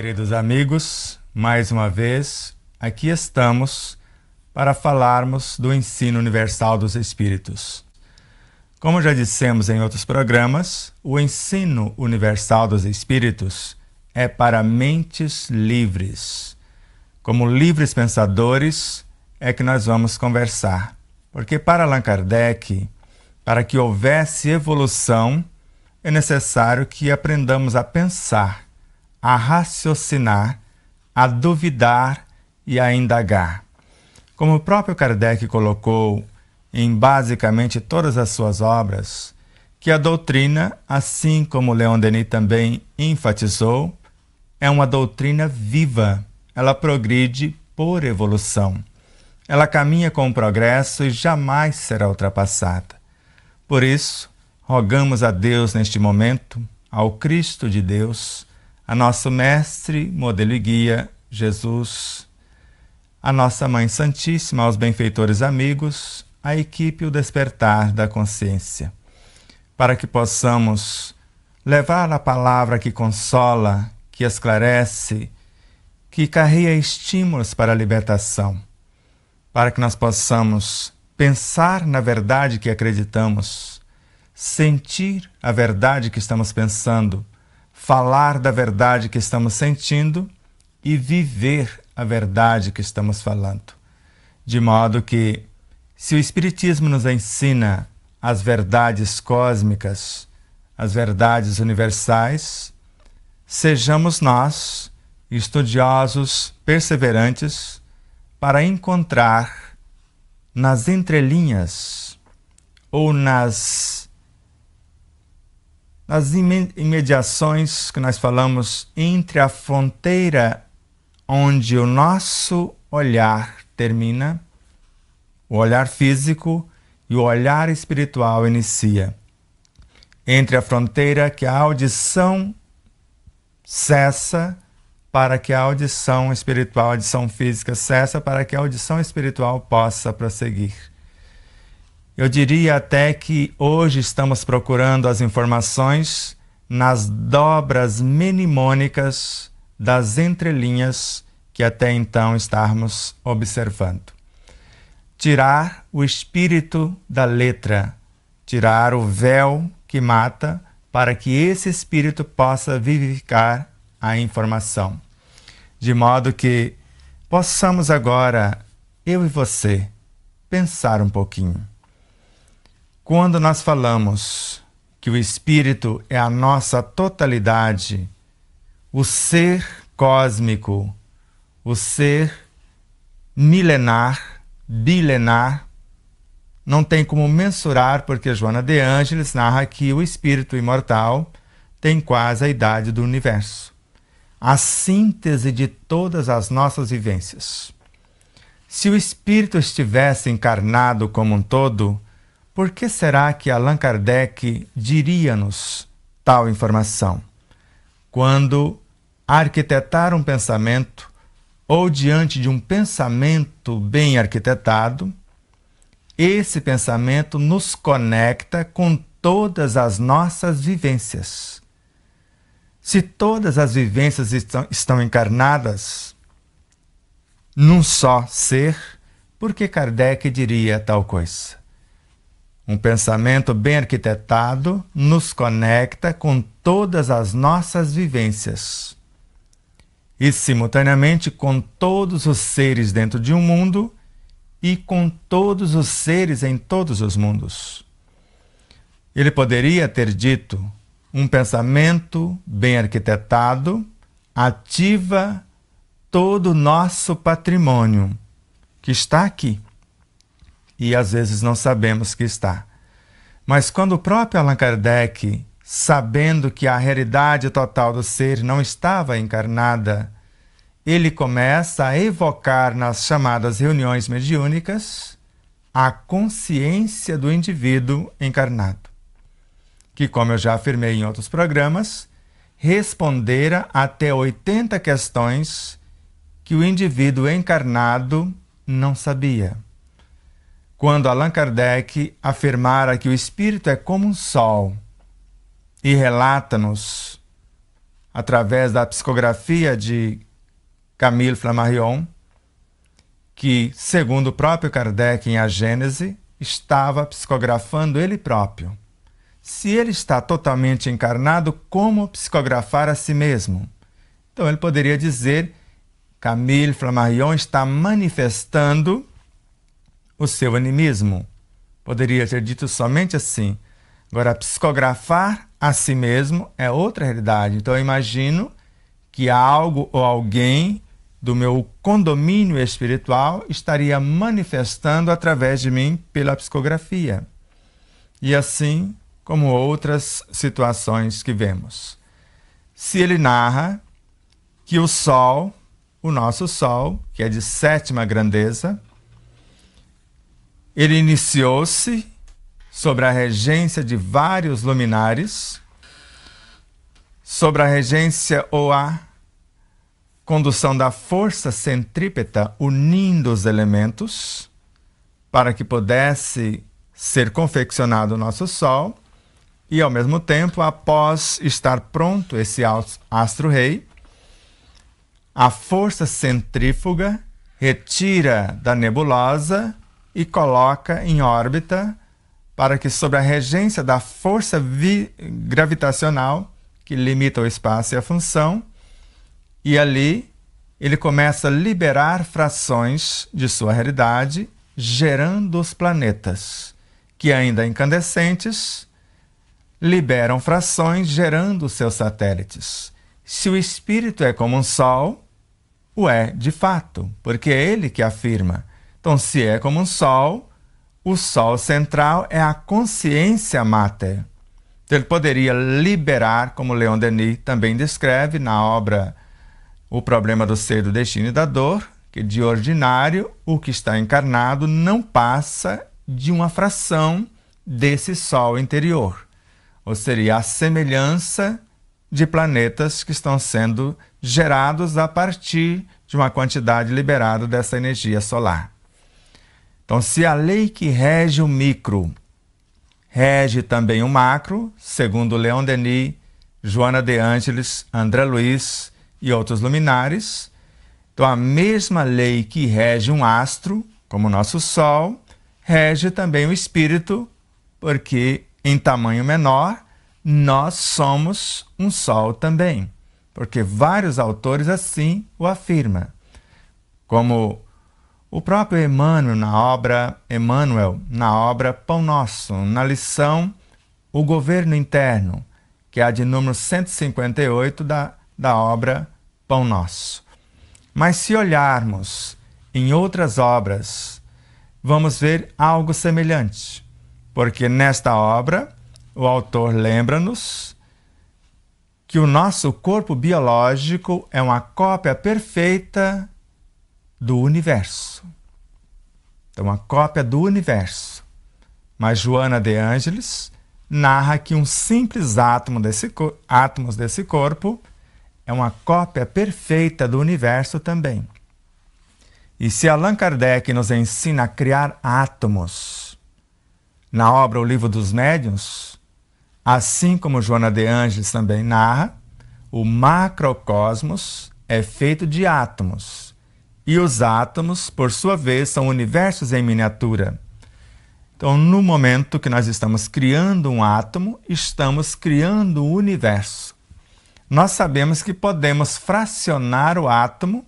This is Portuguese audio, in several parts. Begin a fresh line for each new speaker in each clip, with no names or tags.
queridos amigos, mais uma vez aqui estamos para falarmos do ensino universal dos Espíritos. Como já dissemos em outros programas, o ensino universal dos Espíritos é para mentes livres. Como livres pensadores, é que nós vamos conversar. Porque para Allan Kardec, para que houvesse evolução, é necessário que aprendamos a pensar a raciocinar, a duvidar e a indagar. Como o próprio Kardec colocou em basicamente todas as suas obras, que a doutrina, assim como Leon Denis também enfatizou, é uma doutrina viva. Ela progride por evolução. Ela caminha com o progresso e jamais será ultrapassada. Por isso, rogamos a Deus neste momento, ao Cristo de Deus, a nosso mestre, modelo e guia, Jesus, a nossa Mãe Santíssima, aos benfeitores amigos, a equipe O Despertar da Consciência, para que possamos levar a palavra que consola, que esclarece, que carrega estímulos para a libertação, para que nós possamos pensar na verdade que acreditamos, sentir a verdade que estamos pensando falar da verdade que estamos sentindo e viver a verdade que estamos falando. De modo que, se o Espiritismo nos ensina as verdades cósmicas, as verdades universais, sejamos nós estudiosos perseverantes para encontrar nas entrelinhas ou nas nas imediações que nós falamos entre a fronteira onde o nosso olhar termina, o olhar físico e o olhar espiritual inicia. Entre a fronteira que a audição cessa para que a audição espiritual, a audição física cessa para que a audição espiritual possa prosseguir. Eu diria até que hoje estamos procurando as informações nas dobras mnemônicas das entrelinhas que até então estarmos observando. Tirar o espírito da letra, tirar o véu que mata, para que esse espírito possa vivificar a informação. De modo que possamos agora, eu e você, pensar um pouquinho. Quando nós falamos que o espírito é a nossa totalidade, o ser cósmico, o ser milenar, bilenar, não tem como mensurar, porque Joana de Ângeles narra que o espírito imortal tem quase a idade do universo. A síntese de todas as nossas vivências. Se o espírito estivesse encarnado como um todo, por que será que Allan Kardec diria-nos tal informação? Quando arquitetar um pensamento ou diante de um pensamento bem arquitetado, esse pensamento nos conecta com todas as nossas vivências. Se todas as vivências estão, estão encarnadas num só ser, por que Kardec diria tal coisa? Um pensamento bem arquitetado nos conecta com todas as nossas vivências e, simultaneamente, com todos os seres dentro de um mundo e com todos os seres em todos os mundos. Ele poderia ter dito: um pensamento bem arquitetado ativa todo o nosso patrimônio que está aqui e às vezes não sabemos que está. Mas quando o próprio Allan Kardec, sabendo que a realidade total do ser não estava encarnada, ele começa a evocar nas chamadas reuniões mediúnicas a consciência do indivíduo encarnado, que, como eu já afirmei em outros programas, respondera até 80 questões que o indivíduo encarnado não sabia quando Allan Kardec afirmara que o espírito é como um sol e relata-nos, através da psicografia de Camille Flammarion, que, segundo o próprio Kardec em A Gênese, estava psicografando ele próprio. Se ele está totalmente encarnado, como psicografar a si mesmo? Então ele poderia dizer: Camille Flammarion está manifestando o seu animismo. Poderia ter dito somente assim. Agora, psicografar a si mesmo é outra realidade. Então, eu imagino que algo ou alguém do meu condomínio espiritual estaria manifestando através de mim pela psicografia. E assim como outras situações que vemos. Se ele narra que o Sol, o nosso Sol, que é de sétima grandeza, ele iniciou-se sobre a regência de vários luminares, sobre a regência ou a condução da força centrípeta unindo os elementos para que pudesse ser confeccionado o nosso Sol e, ao mesmo tempo, após estar pronto esse astro-rei, a força centrífuga retira da nebulosa e coloca em órbita para que, sob a regência da força gravitacional, que limita o espaço e a função, e ali ele começa a liberar frações de sua realidade, gerando os planetas, que ainda incandescentes liberam frações gerando seus satélites. Se o espírito é como um sol, o é de fato, porque é ele que afirma então, se é como um sol, o sol central é a consciência mater. Então, ele poderia liberar, como Leon Denis também descreve na obra O Problema do Ser, do Destino e da Dor, que de ordinário o que está encarnado não passa de uma fração desse sol interior, ou seria a semelhança de planetas que estão sendo gerados a partir de uma quantidade liberada dessa energia solar. Então, se a lei que rege o micro rege também o macro, segundo Leon Denis, Joana de Angelis, André Luiz e outros luminares, então a mesma lei que rege um astro, como o nosso Sol, rege também o espírito, porque em tamanho menor nós somos um Sol também. Porque vários autores assim o afirmam. Como o próprio Emmanuel na obra Emmanuel na obra Pão Nosso, na lição O Governo Interno, que é a de número 158 da, da obra Pão Nosso. Mas se olharmos em outras obras, vamos ver algo semelhante, porque nesta obra o autor lembra-nos que o nosso corpo biológico é uma cópia perfeita do universo. É uma cópia do universo. Mas Joana de Ângeles narra que um simples átomo desse, átomos desse corpo é uma cópia perfeita do universo também. E se Allan Kardec nos ensina a criar átomos, na obra O Livro dos Médiuns, assim como Joana de Ângeles também narra, o macrocosmos é feito de átomos. E os átomos, por sua vez, são universos em miniatura. Então, no momento que nós estamos criando um átomo, estamos criando o um universo. Nós sabemos que podemos fracionar o átomo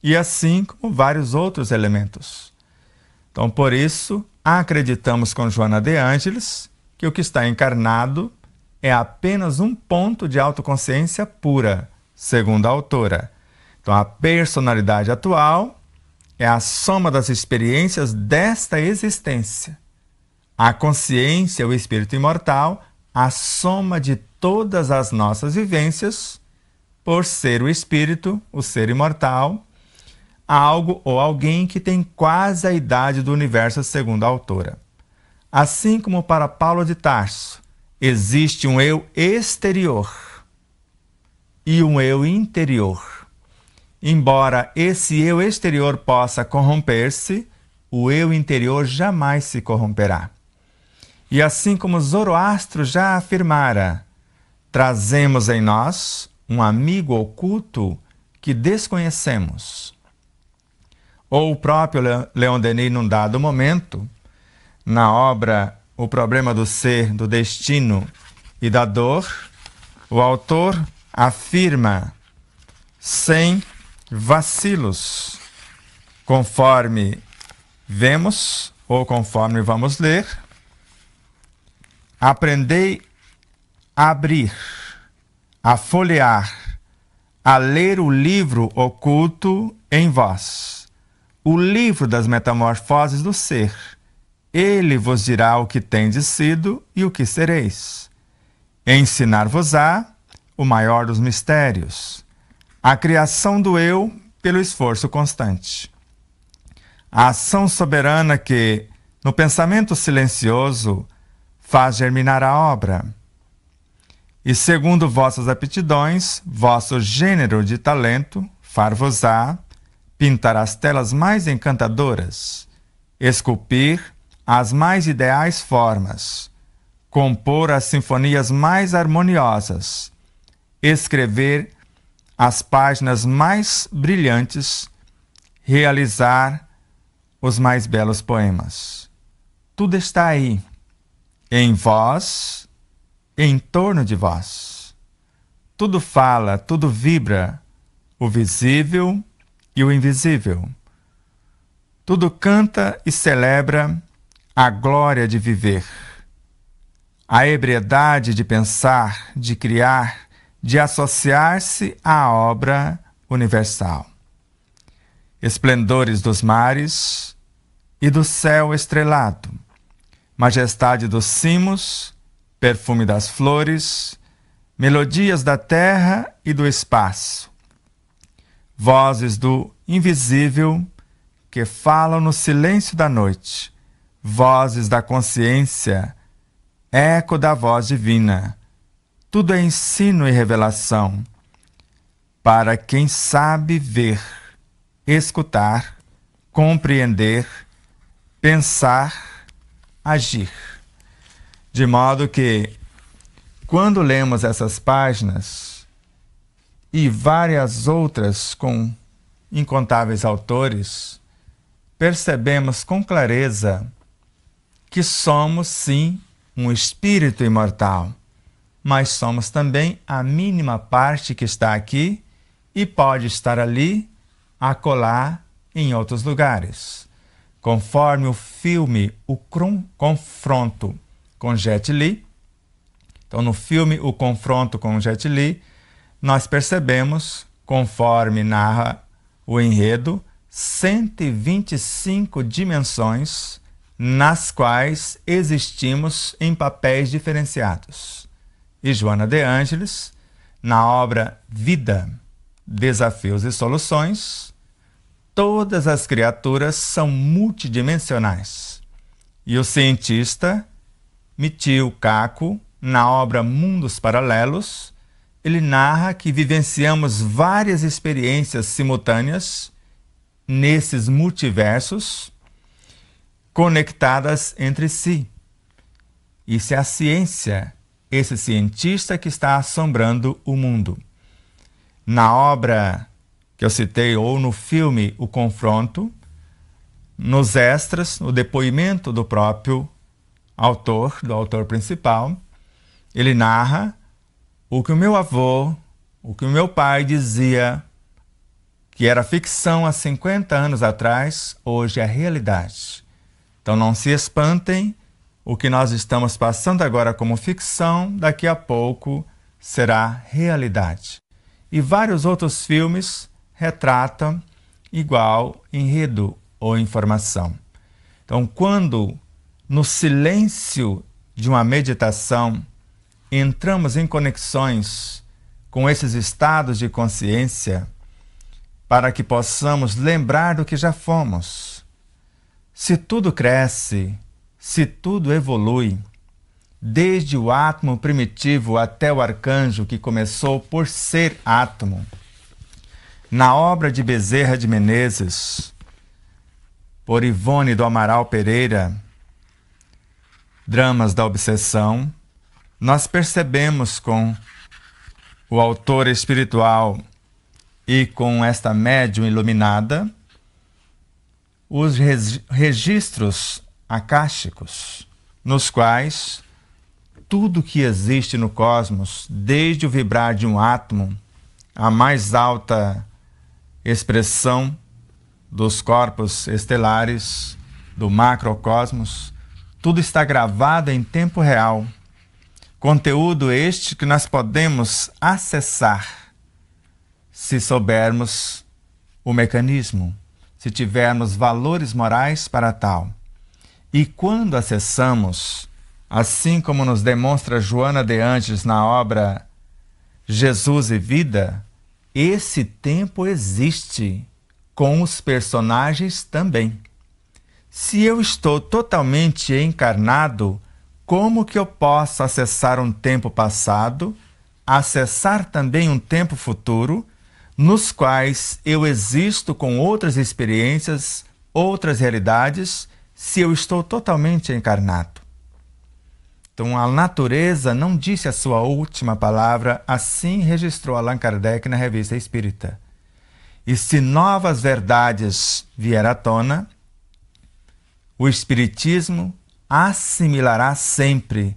e assim como vários outros elementos. Então, por isso, acreditamos com Joana de Ângeles que o que está encarnado é apenas um ponto de autoconsciência pura, segundo a autora. Então, a personalidade atual é a soma das experiências desta existência. A consciência, o espírito imortal, a soma de todas as nossas vivências, por ser o espírito, o ser imortal, algo ou alguém que tem quase a idade do universo, segundo a autora. Assim como para Paulo de Tarso, existe um eu exterior e um eu interior. Embora esse eu exterior possa corromper-se, o eu interior jamais se corromperá. E assim como Zoroastro já afirmara, trazemos em nós um amigo oculto que desconhecemos. Ou o próprio Leon Denis, num dado momento, na obra O Problema do Ser, do Destino e da Dor, o autor afirma, sem vacilos, conforme vemos ou conforme vamos ler. Aprendei a abrir, a folhear, a ler o livro oculto em vós, o livro das metamorfoses do ser. Ele vos dirá o que tendes sido e o que sereis. Ensinar-vos-á o maior dos mistérios a criação do eu pelo esforço constante. A ação soberana que, no pensamento silencioso, faz germinar a obra. E segundo vossas aptidões, vosso gênero de talento, far-vos-á pintar as telas mais encantadoras, esculpir as mais ideais formas, compor as sinfonias mais harmoniosas, escrever as páginas mais brilhantes, realizar os mais belos poemas. Tudo está aí, em vós, em torno de vós. Tudo fala, tudo vibra, o visível e o invisível. Tudo canta e celebra a glória de viver, a ebriedade de pensar, de criar, de associar-se à obra universal. Esplendores dos mares e do céu estrelado, majestade dos cimos, perfume das flores, melodias da terra e do espaço, vozes do invisível que falam no silêncio da noite, vozes da consciência, eco da voz divina tudo é ensino e revelação para quem sabe ver, escutar, compreender, pensar, agir. De modo que, quando lemos essas páginas e várias outras com incontáveis autores, percebemos com clareza que somos sim um espírito imortal mas somos também a mínima parte que está aqui e pode estar ali, acolá, em outros lugares. Conforme o filme O Confronto com Jet Li, então no filme O Confronto com Jet Li, nós percebemos, conforme narra o enredo, 125 dimensões nas quais existimos em papéis diferenciados e Joana de Ângeles, na obra Vida, Desafios e Soluções, todas as criaturas são multidimensionais. E o cientista Mitio Kaku, na obra Mundos Paralelos, ele narra que vivenciamos várias experiências simultâneas nesses multiversos conectadas entre si. Isso é a ciência esse cientista que está assombrando o mundo. Na obra que eu citei, ou no filme O Confronto, nos extras, o depoimento do próprio autor, do autor principal, ele narra o que o meu avô, o que o meu pai dizia que era ficção há 50 anos atrás, hoje é realidade. Então não se espantem o que nós estamos passando agora como ficção, daqui a pouco será realidade. E vários outros filmes retratam igual enredo ou informação. Então, quando no silêncio de uma meditação entramos em conexões com esses estados de consciência, para que possamos lembrar do que já fomos. Se tudo cresce, se tudo evolui, desde o átomo primitivo até o arcanjo que começou por ser átomo. Na obra de Bezerra de Menezes, por Ivone do Amaral Pereira, Dramas da Obsessão, nós percebemos com o autor espiritual e com esta médium iluminada os registros acásticos, nos quais tudo que existe no cosmos, desde o vibrar de um átomo, a mais alta expressão dos corpos estelares, do macrocosmos, tudo está gravado em tempo real. Conteúdo este que nós podemos acessar se soubermos o mecanismo, se tivermos valores morais para tal. E quando acessamos, assim como nos demonstra Joana de antes na obra Jesus e Vida, esse tempo existe com os personagens também. Se eu estou totalmente encarnado, como que eu posso acessar um tempo passado, acessar também um tempo futuro, nos quais eu existo com outras experiências, outras realidades se eu estou totalmente encarnado? Então, a natureza não disse a sua última palavra, assim registrou Allan Kardec na revista Espírita. E se novas verdades vier à tona, o Espiritismo assimilará sempre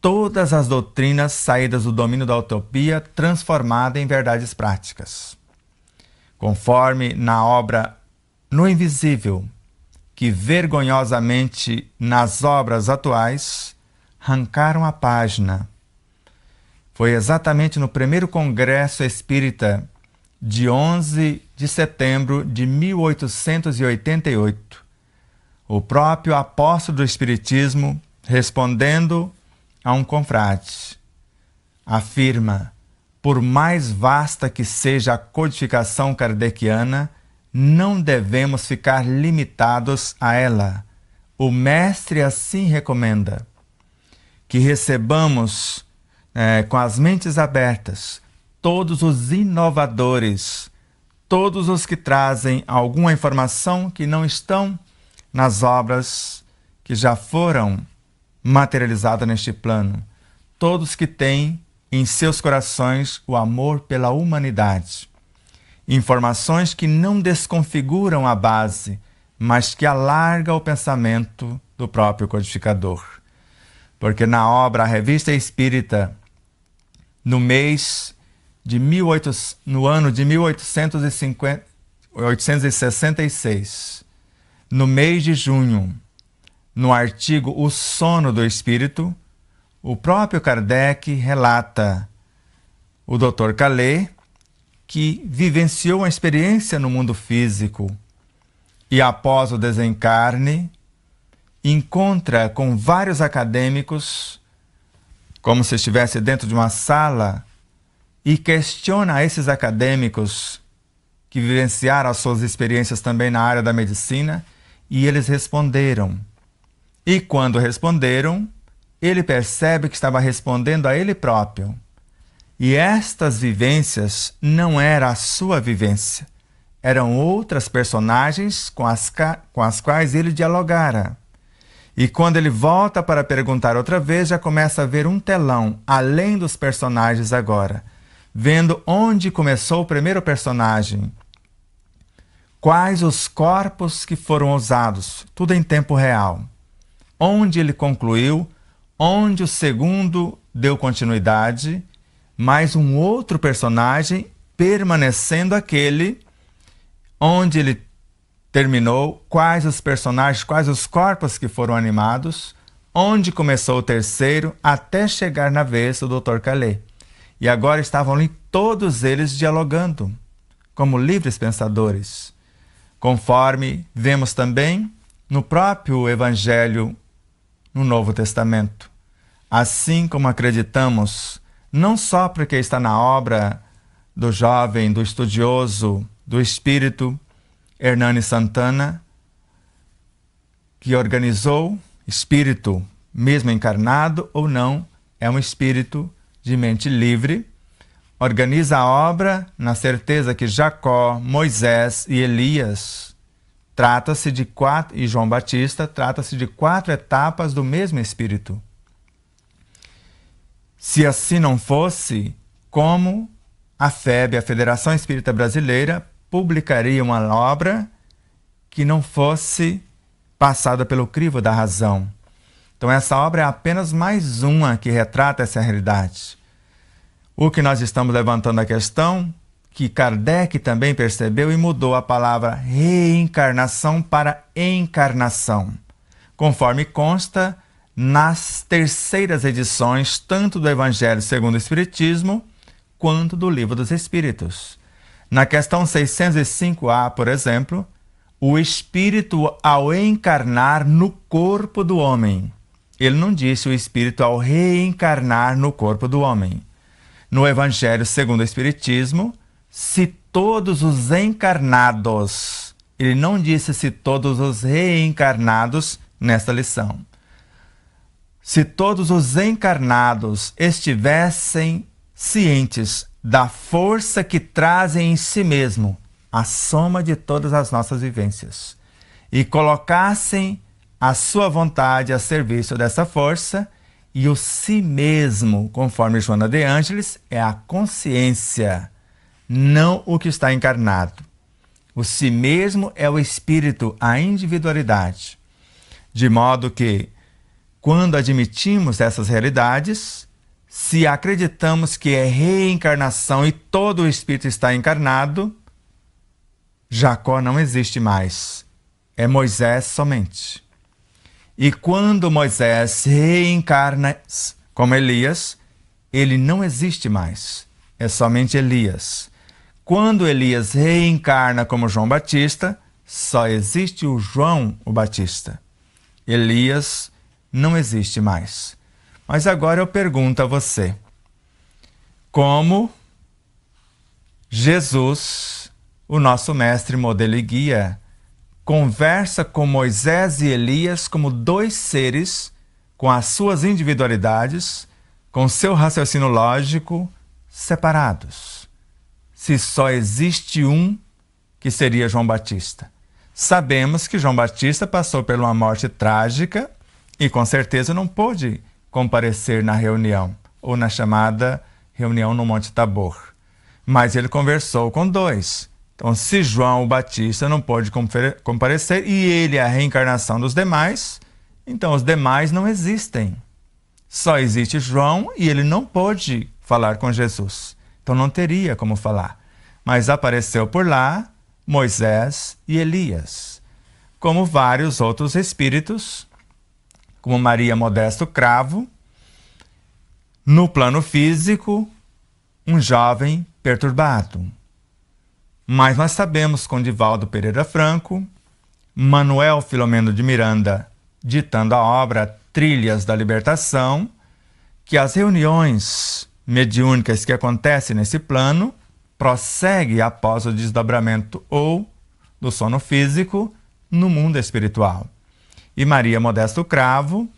todas as doutrinas saídas do domínio da utopia, transformada em verdades práticas. Conforme na obra No Invisível, que vergonhosamente nas obras atuais arrancaram a página. Foi exatamente no primeiro Congresso Espírita de 11 de setembro de 1888. O próprio apóstolo do Espiritismo, respondendo a um confrade, afirma: por mais vasta que seja a codificação kardeciana, não devemos ficar limitados a ela. O Mestre assim recomenda que recebamos é, com as mentes abertas todos os inovadores, todos os que trazem alguma informação que não estão nas obras que já foram materializadas neste plano, todos que têm em seus corações o amor pela humanidade informações que não desconfiguram a base, mas que alarga o pensamento do próprio codificador. Porque na obra A Revista Espírita, no mês de 18, no ano de 1850, 866, no mês de junho, no artigo O Sono do Espírito, o próprio Kardec relata o Dr. Calais que vivenciou uma experiência no mundo físico e, após o desencarne, encontra com vários acadêmicos, como se estivesse dentro de uma sala, e questiona esses acadêmicos que vivenciaram as suas experiências também na área da medicina, e eles responderam. E quando responderam, ele percebe que estava respondendo a ele próprio. E estas vivências não era a sua vivência, eram outras personagens com as, com as quais ele dialogara. E quando ele volta para perguntar outra vez, já começa a ver um telão além dos personagens agora, vendo onde começou o primeiro personagem, quais os corpos que foram usados, tudo em tempo real, onde ele concluiu, onde o segundo deu continuidade mas um outro personagem permanecendo aquele onde ele terminou, quais os personagens, quais os corpos que foram animados, onde começou o terceiro, até chegar na vez do Dr. Calais. E agora estavam ali todos eles dialogando, como livres pensadores. Conforme vemos também no próprio Evangelho no Novo Testamento. Assim como acreditamos não só porque está na obra do jovem, do estudioso, do espírito Hernani Santana, que organizou espírito, mesmo encarnado ou não, é um espírito de mente livre, organiza a obra na certeza que Jacó, Moisés e Elias trata-se de quatro e João Batista trata-se de quatro etapas do mesmo espírito. Se assim não fosse, como a FEB, a Federação Espírita Brasileira, publicaria uma obra que não fosse passada pelo crivo da razão? Então, essa obra é apenas mais uma que retrata essa realidade. O que nós estamos levantando a questão, que Kardec também percebeu e mudou a palavra reencarnação para encarnação, conforme consta nas terceiras edições, tanto do Evangelho segundo o Espiritismo, quanto do Livro dos Espíritos. Na questão 605A, por exemplo, o espírito ao encarnar no corpo do homem. Ele não disse o espírito ao reencarnar no corpo do homem. No Evangelho segundo o Espiritismo, se todos os encarnados, ele não disse se todos os reencarnados nesta lição se todos os encarnados estivessem cientes da força que trazem em si mesmo a soma de todas as nossas vivências e colocassem a sua vontade a serviço dessa força e o si mesmo, conforme Joana de Ângeles, é a consciência, não o que está encarnado. O si mesmo é o espírito, a individualidade. De modo que quando admitimos essas realidades, se acreditamos que é reencarnação e todo o espírito está encarnado, Jacó não existe mais. É Moisés somente. E quando Moisés reencarna como Elias, ele não existe mais. É somente Elias. Quando Elias reencarna como João Batista, só existe o João o Batista. Elias não existe mais. Mas agora eu pergunto a você: como Jesus, o nosso mestre, modelo e guia, conversa com Moisés e Elias como dois seres com as suas individualidades, com seu raciocínio lógico, separados? Se só existe um, que seria João Batista. Sabemos que João Batista passou por uma morte trágica e com certeza não pôde comparecer na reunião ou na chamada reunião no Monte Tabor. Mas ele conversou com dois. Então, se João o Batista não pôde comparecer e ele é a reencarnação dos demais, então os demais não existem. Só existe João e ele não pôde falar com Jesus. Então não teria como falar. Mas apareceu por lá Moisés e Elias, como vários outros espíritos como Maria Modesto Cravo. No plano físico, um jovem perturbado. Mas nós sabemos com Divaldo Pereira Franco, Manuel Filomeno de Miranda ditando a obra Trilhas da Libertação, que as reuniões mediúnicas que acontecem nesse plano prossegue após o desdobramento ou do sono físico no mundo espiritual e Maria Modesto Cravo,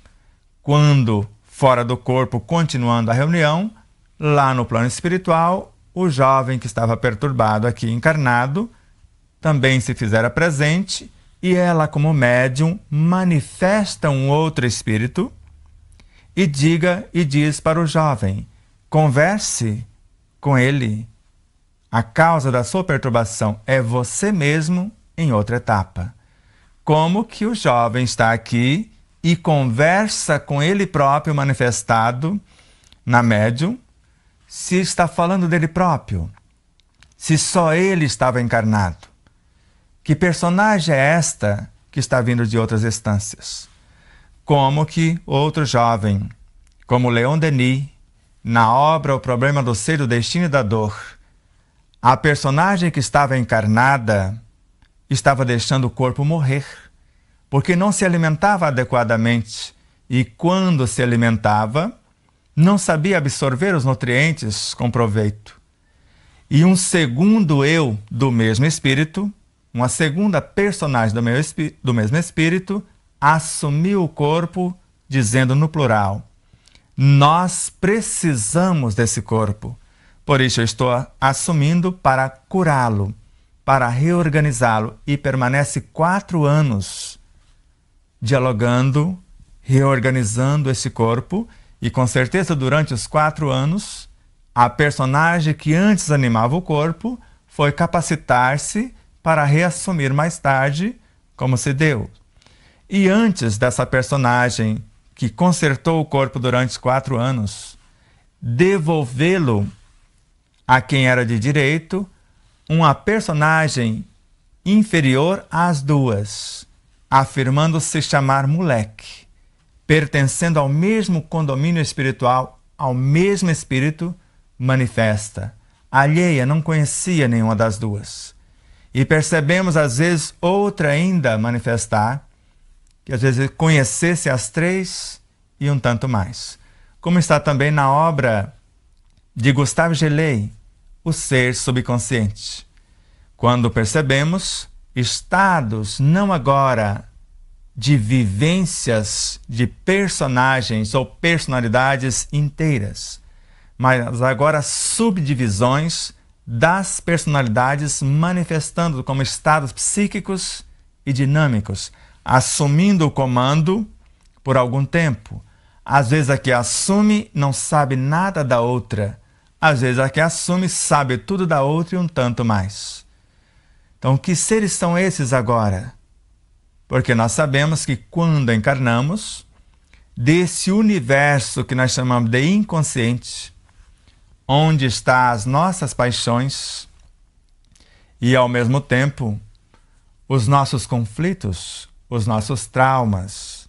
quando fora do corpo, continuando a reunião, lá no plano espiritual, o jovem que estava perturbado aqui encarnado também se fizera presente e ela, como médium, manifesta um outro espírito e diga e diz para o jovem: converse com ele. A causa da sua perturbação é você mesmo em outra etapa como que o jovem está aqui e conversa com ele próprio manifestado na médium, se está falando dele próprio, se só ele estava encarnado. Que personagem é esta que está vindo de outras instâncias? Como que outro jovem, como Leon Denis, na obra O Problema do Ser, o Destino e da Dor, a personagem que estava encarnada estava deixando o corpo morrer, porque não se alimentava adequadamente e, quando se alimentava, não sabia absorver os nutrientes com proveito. E um segundo eu do mesmo espírito, uma segunda personagem do, meu, do mesmo espírito, assumiu o corpo, dizendo no plural: Nós precisamos desse corpo, por isso eu estou assumindo para curá-lo para reorganizá-lo e permanece quatro anos dialogando, reorganizando esse corpo. E com certeza, durante os quatro anos, a personagem que antes animava o corpo foi capacitar-se para reassumir mais tarde como se deu. E antes dessa personagem que consertou o corpo durante quatro anos, devolvê-lo a quem era de direito uma personagem inferior às duas, afirmando se chamar moleque, pertencendo ao mesmo condomínio espiritual, ao mesmo espírito, manifesta. Alheia, não conhecia nenhuma das duas. E percebemos, às vezes, outra ainda manifestar, que às vezes conhecesse as três e um tanto mais. Como está também na obra de Gustavo Gelei, o ser subconsciente. Quando percebemos estados não agora de vivências de personagens ou personalidades inteiras, mas agora subdivisões das personalidades manifestando como estados psíquicos e dinâmicos, assumindo o comando por algum tempo. Às vezes a que assume não sabe nada da outra às vezes a que assume sabe tudo da outra e um tanto mais. Então, que seres são esses agora? Porque nós sabemos que quando encarnamos, desse universo que nós chamamos de inconsciente, onde estão as nossas paixões e, ao mesmo tempo, os nossos conflitos, os nossos traumas.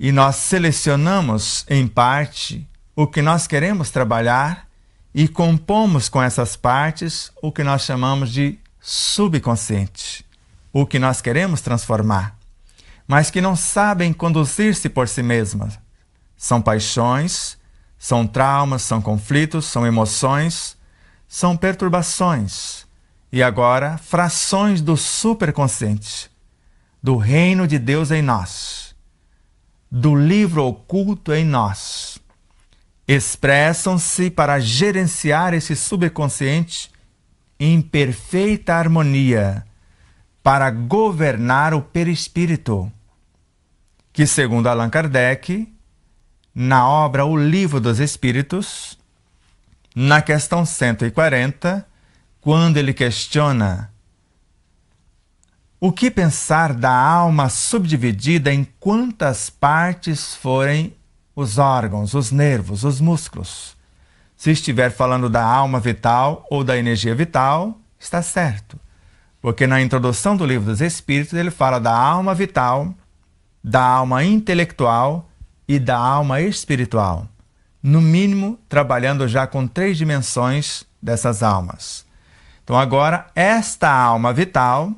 E nós selecionamos, em parte, o que nós queremos trabalhar e compomos com essas partes o que nós chamamos de subconsciente, o que nós queremos transformar, mas que não sabem conduzir-se por si mesmas. São paixões, são traumas, são conflitos, são emoções, são perturbações. E agora, frações do superconsciente, do reino de Deus em nós, do livro oculto em nós expressam-se para gerenciar esse subconsciente em perfeita harmonia, para governar o perispírito, que, segundo Allan Kardec, na obra O Livro dos Espíritos, na questão 140, quando ele questiona o que pensar da alma subdividida em quantas partes forem os órgãos, os nervos, os músculos. Se estiver falando da alma vital ou da energia vital, está certo. Porque na introdução do Livro dos Espíritos ele fala da alma vital, da alma intelectual e da alma espiritual. No mínimo, trabalhando já com três dimensões dessas almas. Então, agora, esta alma vital,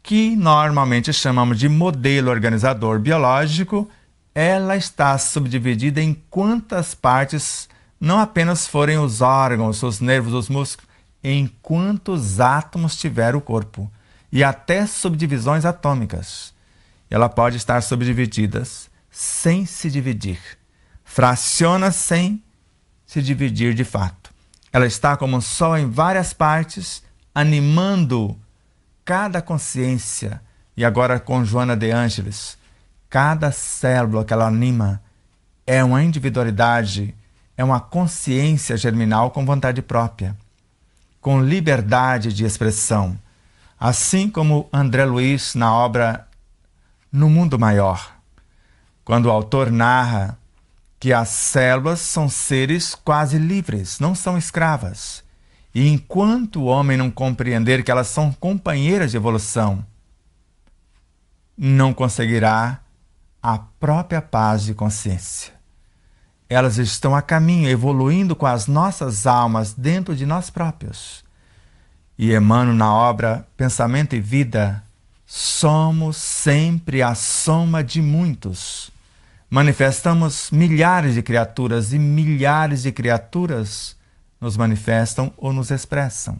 que normalmente chamamos de modelo organizador biológico, ela está subdividida em quantas partes não apenas forem os órgãos, os nervos, os músculos, em quantos átomos tiver o corpo e até subdivisões atômicas. Ela pode estar subdividida sem se dividir. Fraciona sem se dividir de fato. Ela está como um sol em várias partes, animando cada consciência. E agora com Joana de Ângeles Cada célula que ela anima é uma individualidade, é uma consciência germinal com vontade própria, com liberdade de expressão. Assim como André Luiz na obra No Mundo Maior, quando o autor narra que as células são seres quase livres, não são escravas. E enquanto o homem não compreender que elas são companheiras de evolução, não conseguirá a própria paz de consciência. Elas estão a caminho, evoluindo com as nossas almas dentro de nós próprios. E Emmanuel, na obra Pensamento e Vida, somos sempre a soma de muitos. Manifestamos milhares de criaturas e milhares de criaturas nos manifestam ou nos expressam.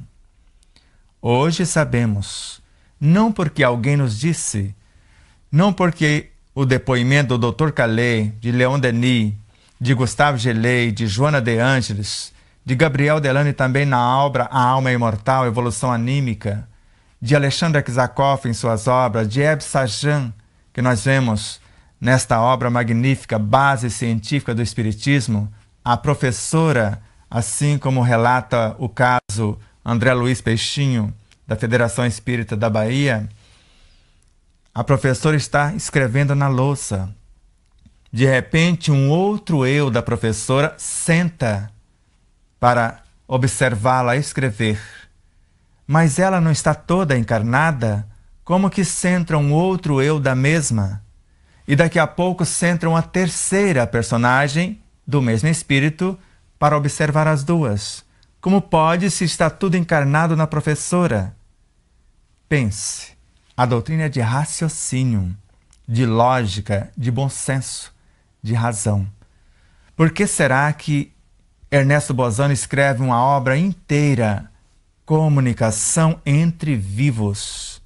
Hoje sabemos, não porque alguém nos disse, não porque o depoimento do Dr. Calais, de Leon Denis, de Gustavo Gelei, de Joana De Angeles de Gabriel Delane também na obra A Alma Imortal, Evolução Anímica, de Alexandre Kizakov em suas obras, de Eb Sajan, que nós vemos nesta obra magnífica, Base Científica do Espiritismo, a professora, assim como relata o caso André Luiz Peixinho, da Federação Espírita da Bahia, a professora está escrevendo na louça. De repente, um outro eu da professora senta para observá-la escrever. Mas ela não está toda encarnada, como que centra um outro eu da mesma? E daqui a pouco centra uma terceira personagem do mesmo espírito para observar as duas. Como pode se está tudo encarnado na professora? Pense. A doutrina é de raciocínio, de lógica, de bom senso, de razão. Por que será que Ernesto Bozano escreve uma obra inteira, Comunicação entre Vivos?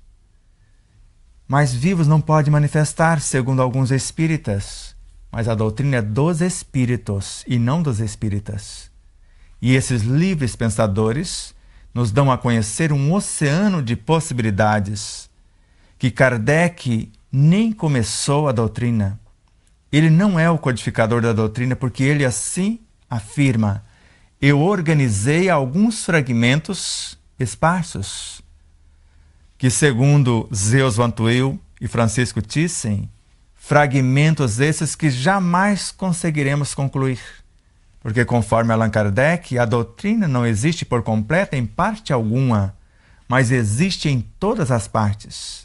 Mas vivos não pode manifestar, segundo alguns espíritas, mas a doutrina é dos espíritos e não dos espíritas. E esses livres pensadores nos dão a conhecer um oceano de possibilidades que Kardec nem começou a doutrina. Ele não é o codificador da doutrina porque ele assim afirma: eu organizei alguns fragmentos esparsos que, segundo Zeus Van e Francisco Thyssen, fragmentos esses que jamais conseguiremos concluir. Porque, conforme Allan Kardec, a doutrina não existe por completa em parte alguma, mas existe em todas as partes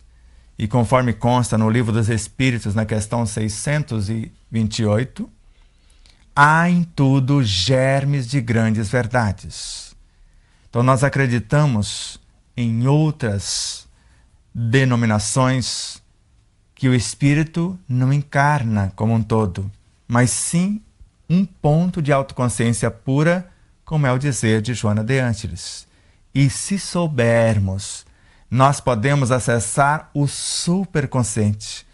e conforme consta no Livro dos Espíritos, na questão 628, há em tudo germes de grandes verdades. Então, nós acreditamos em outras denominações que o Espírito não encarna como um todo, mas sim um ponto de autoconsciência pura, como é o dizer de Joana de Ângeles. E se soubermos nós podemos acessar o superconsciente,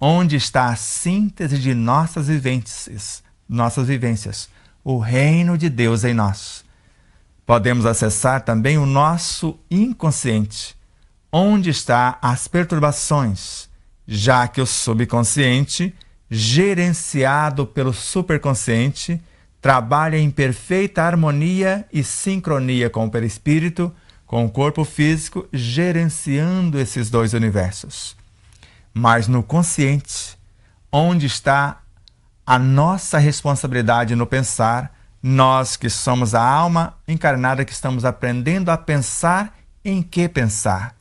onde está a síntese de nossas vivências, nossas vivências, o reino de Deus em nós. Podemos acessar também o nosso inconsciente, onde está as perturbações, já que o subconsciente, gerenciado pelo superconsciente, trabalha em perfeita harmonia e sincronia com o perispírito com o corpo físico gerenciando esses dois universos. Mas no consciente, onde está a nossa responsabilidade no pensar, nós que somos a alma encarnada que estamos aprendendo a pensar em que pensar.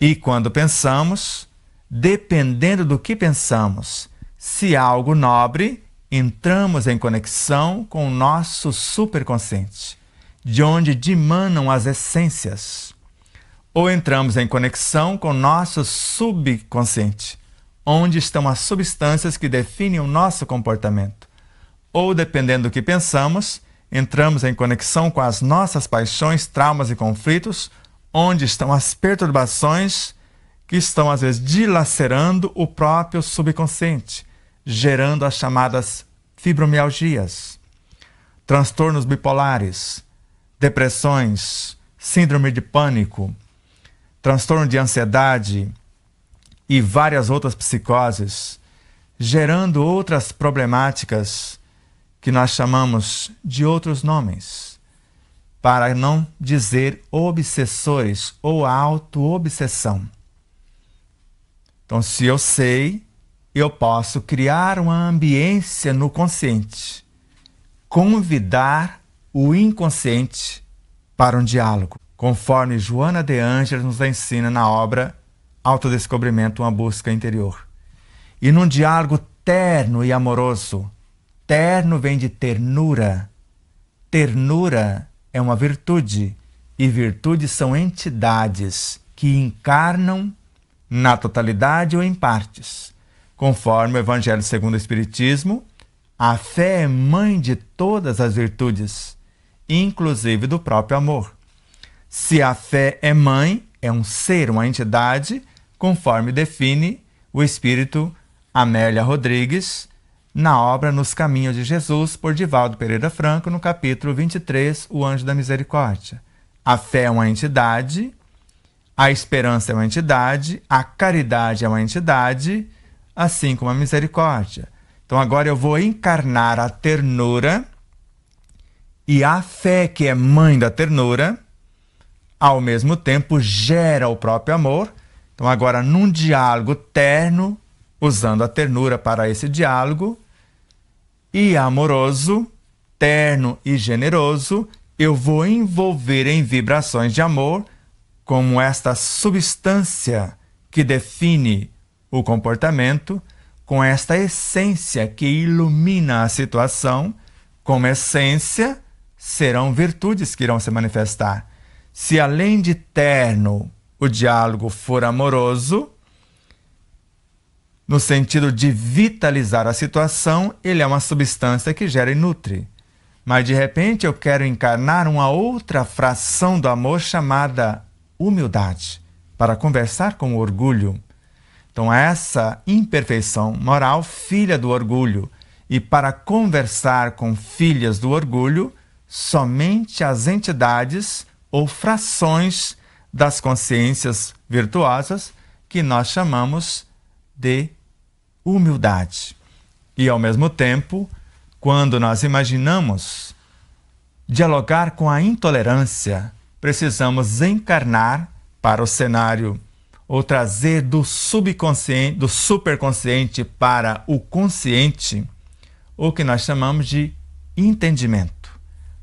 E quando pensamos, dependendo do que pensamos, se algo nobre, entramos em conexão com o nosso superconsciente de onde dimanam as essências. Ou entramos em conexão com nosso subconsciente, onde estão as substâncias que definem o nosso comportamento. Ou, dependendo do que pensamos, entramos em conexão com as nossas paixões, traumas e conflitos, onde estão as perturbações que estão às vezes dilacerando o próprio subconsciente, gerando as chamadas fibromialgias, transtornos bipolares, depressões, síndrome de pânico, transtorno de ansiedade e várias outras psicoses, gerando outras problemáticas que nós chamamos de outros nomes, para não dizer obsessores ou auto obsessão. Então, se eu sei, eu posso criar uma ambiência no consciente, convidar o inconsciente para um diálogo, conforme Joana de Ângeles nos ensina na obra Autodescobrimento, uma busca interior. E num diálogo terno e amoroso, terno vem de ternura. Ternura é uma virtude e virtudes são entidades que encarnam na totalidade ou em partes. Conforme o Evangelho segundo o Espiritismo, a fé é mãe de todas as virtudes inclusive do próprio amor. Se a fé é mãe, é um ser, uma entidade, conforme define o espírito Amélia Rodrigues na obra Nos Caminhos de Jesus, por Divaldo Pereira Franco, no capítulo 23, O Anjo da Misericórdia. A fé é uma entidade, a esperança é uma entidade, a caridade é uma entidade, assim como a misericórdia. Então agora eu vou encarnar a ternura e a fé, que é mãe da ternura, ao mesmo tempo gera o próprio amor. Então, agora, num diálogo terno, usando a ternura para esse diálogo, e amoroso, terno e generoso, eu vou envolver em vibrações de amor como esta substância que define o comportamento, com esta essência que ilumina a situação, como essência serão virtudes que irão se manifestar. Se além de terno o diálogo for amoroso, no sentido de vitalizar a situação, ele é uma substância que gera e nutre. Mas de repente eu quero encarnar uma outra fração do amor chamada humildade, para conversar com o orgulho. Então, essa imperfeição moral, filha do orgulho, e para conversar com filhas do orgulho, somente as entidades ou frações das consciências virtuosas que nós chamamos de humildade. E ao mesmo tempo, quando nós imaginamos dialogar com a intolerância, precisamos encarnar para o cenário ou trazer do subconsciente, do superconsciente para o consciente, o que nós chamamos de entendimento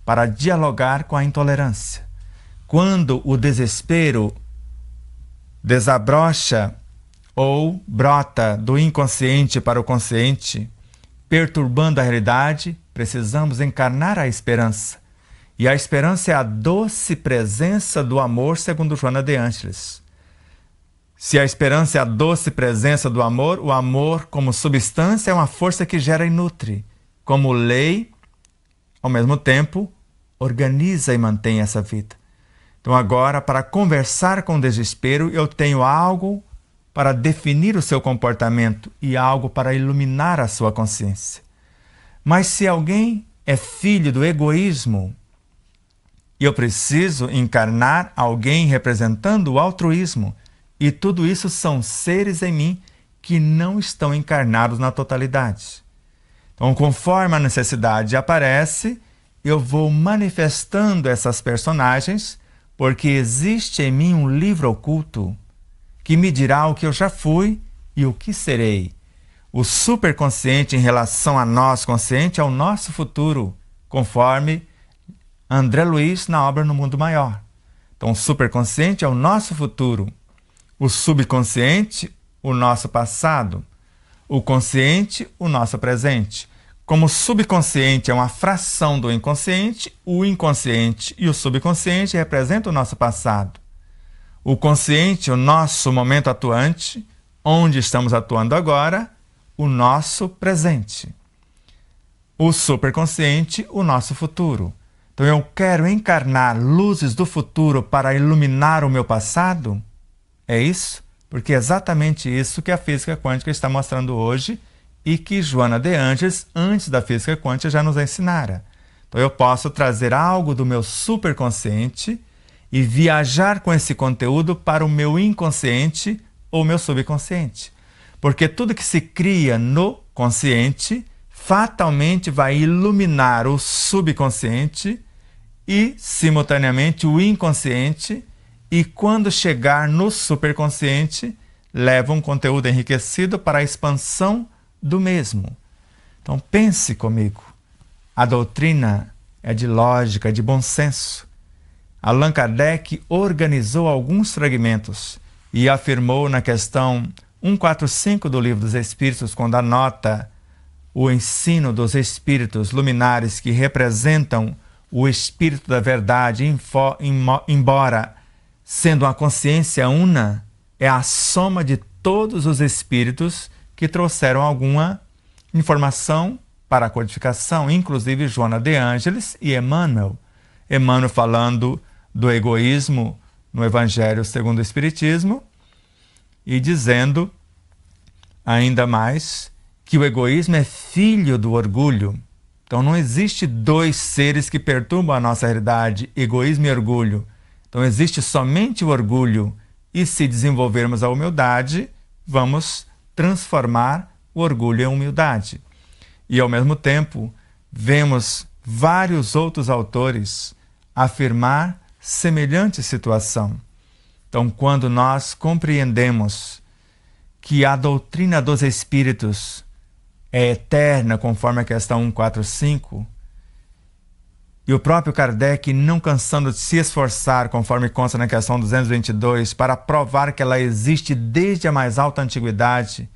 para dialogar com a intolerância. Quando o desespero desabrocha ou brota do inconsciente para o consciente, perturbando a realidade, precisamos encarnar a esperança. E a esperança é a doce presença do amor, segundo Joana de Angelis. Se a esperança é a doce presença do amor, o amor, como substância, é uma força que gera e nutre, como lei, ao mesmo tempo, organiza e mantém essa vida. Então, agora, para conversar com o desespero, eu tenho algo para definir o seu comportamento e algo para iluminar a sua consciência. Mas se alguém é filho do egoísmo, eu preciso encarnar alguém representando o altruísmo. E tudo isso são seres em mim que não estão encarnados na totalidade. Então, conforme a necessidade aparece, eu vou manifestando essas personagens, porque existe em mim um livro oculto que me dirá o que eu já fui e o que serei. O superconsciente em relação a nós consciente é o nosso futuro, conforme André Luiz na obra No Mundo Maior. Então, o superconsciente é o nosso futuro, o subconsciente, o nosso passado, o consciente, o nosso presente. Como o subconsciente é uma fração do inconsciente, o inconsciente e o subconsciente representam o nosso passado. O consciente, o nosso momento atuante, onde estamos atuando agora, o nosso presente. O superconsciente, o nosso futuro. Então eu quero encarnar luzes do futuro para iluminar o meu passado? É isso? Porque é exatamente isso que a física quântica está mostrando hoje e que Joana de Anges, antes da física quântica, já nos ensinara. Então eu posso trazer algo do meu superconsciente e viajar com esse conteúdo para o meu inconsciente ou meu subconsciente. Porque tudo que se cria no consciente fatalmente vai iluminar o subconsciente e, simultaneamente, o inconsciente. E quando chegar no superconsciente, leva um conteúdo enriquecido para a expansão do mesmo. Então pense comigo. A doutrina é de lógica, é de bom senso. Allan Kardec organizou alguns fragmentos e afirmou na questão 145 do Livro dos Espíritos, quando anota o ensino dos espíritos luminares que representam o espírito da verdade, embora sendo uma consciência una, é a soma de todos os espíritos que trouxeram alguma informação para a codificação, inclusive Joana de Ângeles e Emmanuel. Emmanuel falando do egoísmo no Evangelho segundo o Espiritismo e dizendo ainda mais que o egoísmo é filho do orgulho. Então não existe dois seres que perturbam a nossa realidade, egoísmo e orgulho. Então existe somente o orgulho e se desenvolvermos a humildade, vamos transformar o orgulho em humildade. E, ao mesmo tempo, vemos vários outros autores afirmar semelhante situação. Então, quando nós compreendemos que a doutrina dos Espíritos é eterna, conforme a questão 145, e o próprio Kardec, não cansando de se esforçar, conforme consta na questão 222, para provar que ela existe desde a mais alta antiguidade.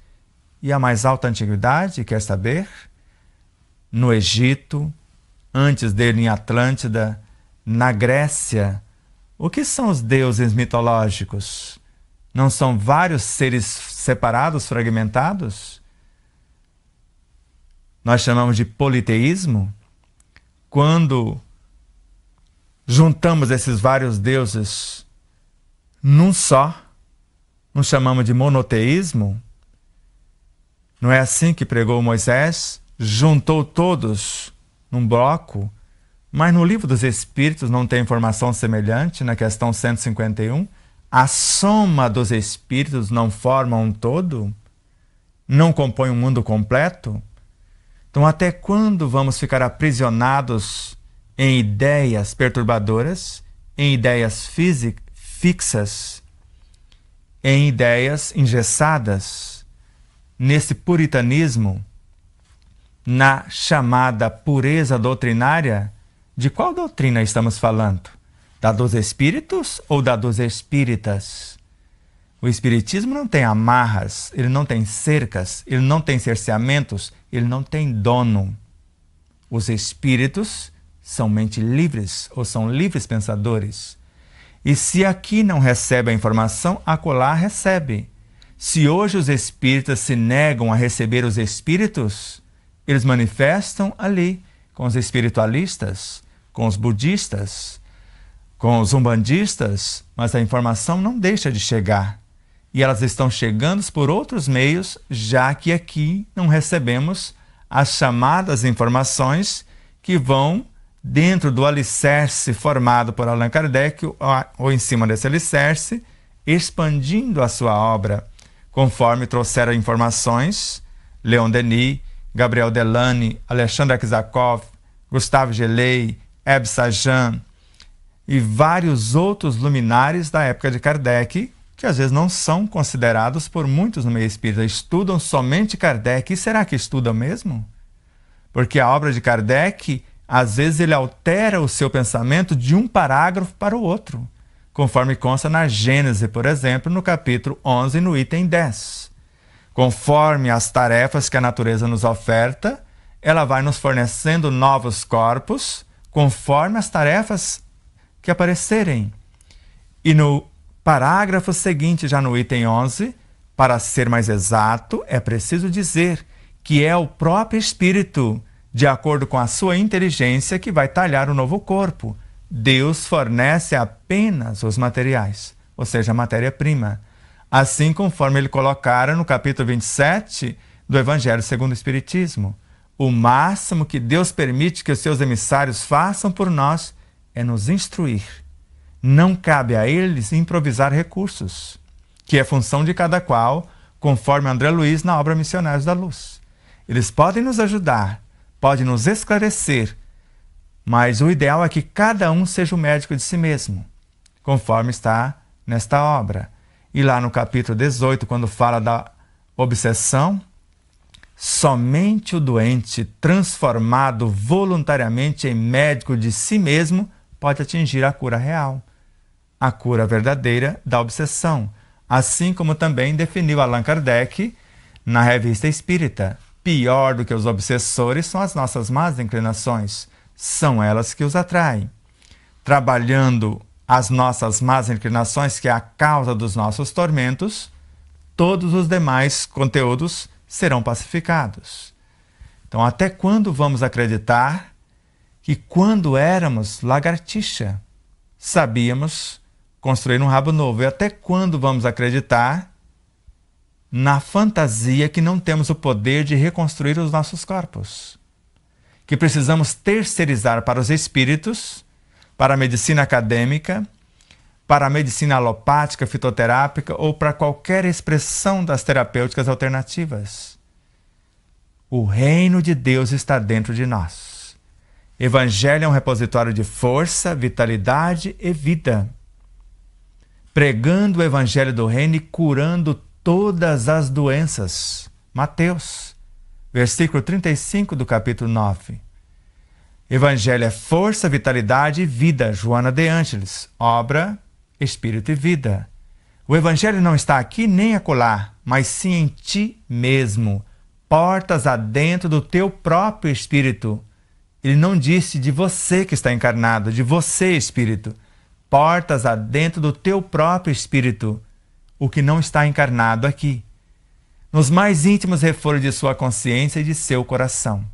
E a mais alta antiguidade, quer saber? No Egito, antes dele em Atlântida, na Grécia. O que são os deuses mitológicos? Não são vários seres separados, fragmentados? Nós chamamos de politeísmo. Quando juntamos esses vários deuses num só, não chamamos de monoteísmo? Não é assim que pregou Moisés? Juntou todos num bloco, mas no livro dos Espíritos não tem informação semelhante, na questão 151. A soma dos Espíritos não forma um todo? Não compõe um mundo completo? Então, até quando vamos ficar aprisionados em ideias perturbadoras, em ideias fixas, em ideias engessadas, nesse puritanismo, na chamada pureza doutrinária, de qual doutrina estamos falando? Da dos espíritos ou da dos espíritas? O espiritismo não tem amarras, ele não tem cercas, ele não tem cerceamentos, ele não tem dono. Os espíritos são mentes livres ou são livres pensadores. E se aqui não recebe a informação, acolá recebe. Se hoje os espíritas se negam a receber os espíritos, eles manifestam ali com os espiritualistas, com os budistas, com os umbandistas, mas a informação não deixa de chegar. E elas estão chegando por outros meios, já que aqui não recebemos as chamadas informações que vão dentro do alicerce formado por Allan Kardec, ou em cima desse alicerce, expandindo a sua obra, conforme trouxeram informações Leon Denis, Gabriel Delany, Alexandre Akizakov, Gustavo Gelei, Eb Sajan e vários outros luminares da época de Kardec, que às vezes não são considerados por muitos no meio espírita, estudam somente Kardec. E será que estudam mesmo? Porque a obra de Kardec às vezes ele altera o seu pensamento de um parágrafo para o outro, conforme consta na Gênese, por exemplo, no capítulo 11, no item 10. Conforme as tarefas que a natureza nos oferta, ela vai nos fornecendo novos corpos, conforme as tarefas que aparecerem. E no parágrafo seguinte, já no item 11, para ser mais exato, é preciso dizer que é o próprio Espírito de acordo com a sua inteligência, que vai talhar o novo corpo. Deus fornece apenas os materiais, ou seja, a matéria-prima. Assim conforme ele colocara no capítulo 27 do Evangelho segundo o Espiritismo. O máximo que Deus permite que os seus emissários façam por nós é nos instruir. Não cabe a eles improvisar recursos, que é função de cada qual, conforme André Luiz na obra Missionários da Luz. Eles podem nos ajudar, pode nos esclarecer, mas o ideal é que cada um seja o médico de si mesmo, conforme está nesta obra. E lá no capítulo 18, quando fala da obsessão, somente o doente transformado voluntariamente em médico de si mesmo pode atingir a cura real, a cura verdadeira da obsessão, assim como também definiu Allan Kardec na Revista Espírita, Pior do que os obsessores são as nossas más inclinações, são elas que os atraem. Trabalhando as nossas más inclinações, que é a causa dos nossos tormentos, todos os demais conteúdos serão pacificados. Então, até quando vamos acreditar que quando éramos lagartixa, sabíamos construir um rabo novo? E até quando vamos acreditar na fantasia que não temos o poder de reconstruir os nossos corpos, que precisamos terceirizar para os espíritos, para a medicina acadêmica, para a medicina alopática, fitoterápica ou para qualquer expressão das terapêuticas alternativas. O reino de Deus está dentro de nós. Evangelho é um repositório de força, vitalidade e vida. Pregando o evangelho do reino e curando todas as doenças. Mateus, versículo 35 do capítulo 9. Evangelho é força, vitalidade e vida. Joana de Ângeles, obra, espírito e vida. O Evangelho não está aqui nem acolá, mas sim em ti mesmo, portas adentro do teu próprio espírito. Ele não disse de você que está encarnado, de você, espírito. Portas adentro do teu próprio espírito o que não está encarnado aqui, nos mais íntimos reforos de sua consciência e de seu coração.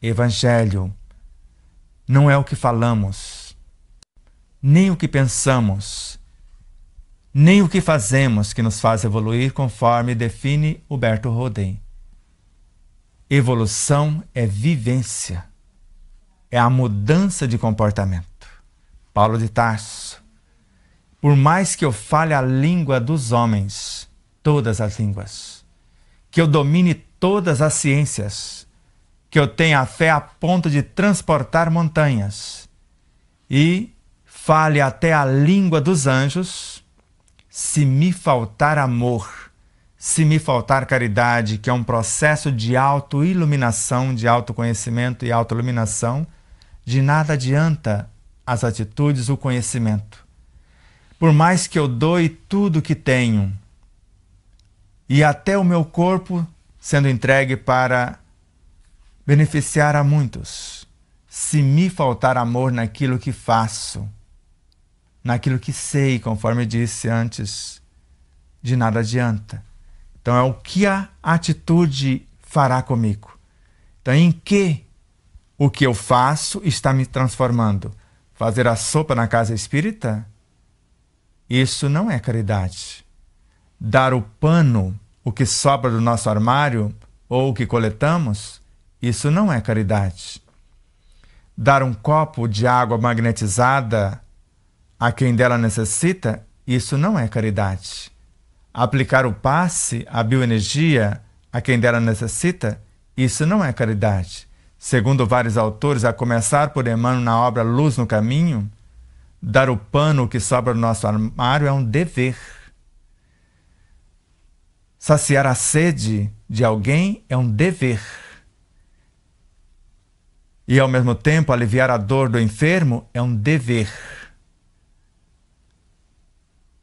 Evangelho não é o que falamos, nem o que pensamos, nem o que fazemos que nos faz evoluir, conforme define Huberto Rodin. Evolução é vivência, é a mudança de comportamento. Paulo de Tarso, por mais que eu fale a língua dos homens, todas as línguas, que eu domine todas as ciências, que eu tenha fé a ponto de transportar montanhas e fale até a língua dos anjos, se me faltar amor, se me faltar caridade, que é um processo de autoiluminação, de autoconhecimento e autoiluminação, de nada adianta as atitudes, o conhecimento por mais que eu doe tudo que tenho, e até o meu corpo sendo entregue para beneficiar a muitos, se me faltar amor naquilo que faço, naquilo que sei, conforme disse antes, de nada adianta. Então é o que a atitude fará comigo. Então em que o que eu faço está me transformando? Fazer a sopa na casa espírita? Isso não é caridade. Dar o pano, o que sobra do nosso armário ou o que coletamos, isso não é caridade. Dar um copo de água magnetizada a quem dela necessita, isso não é caridade. Aplicar o passe, a bioenergia, a quem dela necessita, isso não é caridade. Segundo vários autores, a começar por Emmanuel na obra Luz no Caminho, Dar o pano que sobra no nosso armário é um dever. Saciar a sede de alguém é um dever. E ao mesmo tempo aliviar a dor do enfermo é um dever.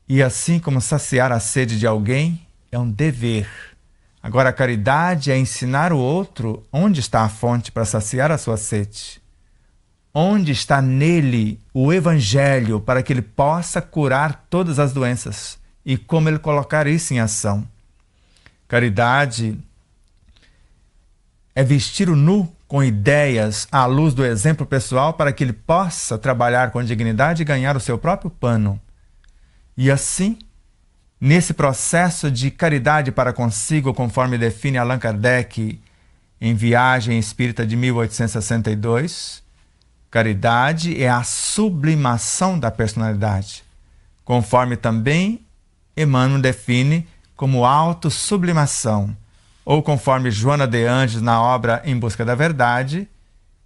E assim como saciar a sede de alguém é um dever. Agora, a caridade é ensinar o outro onde está a fonte para saciar a sua sede onde está nele o evangelho para que ele possa curar todas as doenças e como ele colocar isso em ação. Caridade é vestir o nu com ideias à luz do exemplo pessoal para que ele possa trabalhar com dignidade e ganhar o seu próprio pano. E assim, nesse processo de caridade para consigo, conforme define Allan Kardec em Viagem Espírita de 1862, Caridade é a sublimação da personalidade, conforme também Emmanuel define como autossublimação, ou conforme Joana de Anjos na obra Em Busca da Verdade,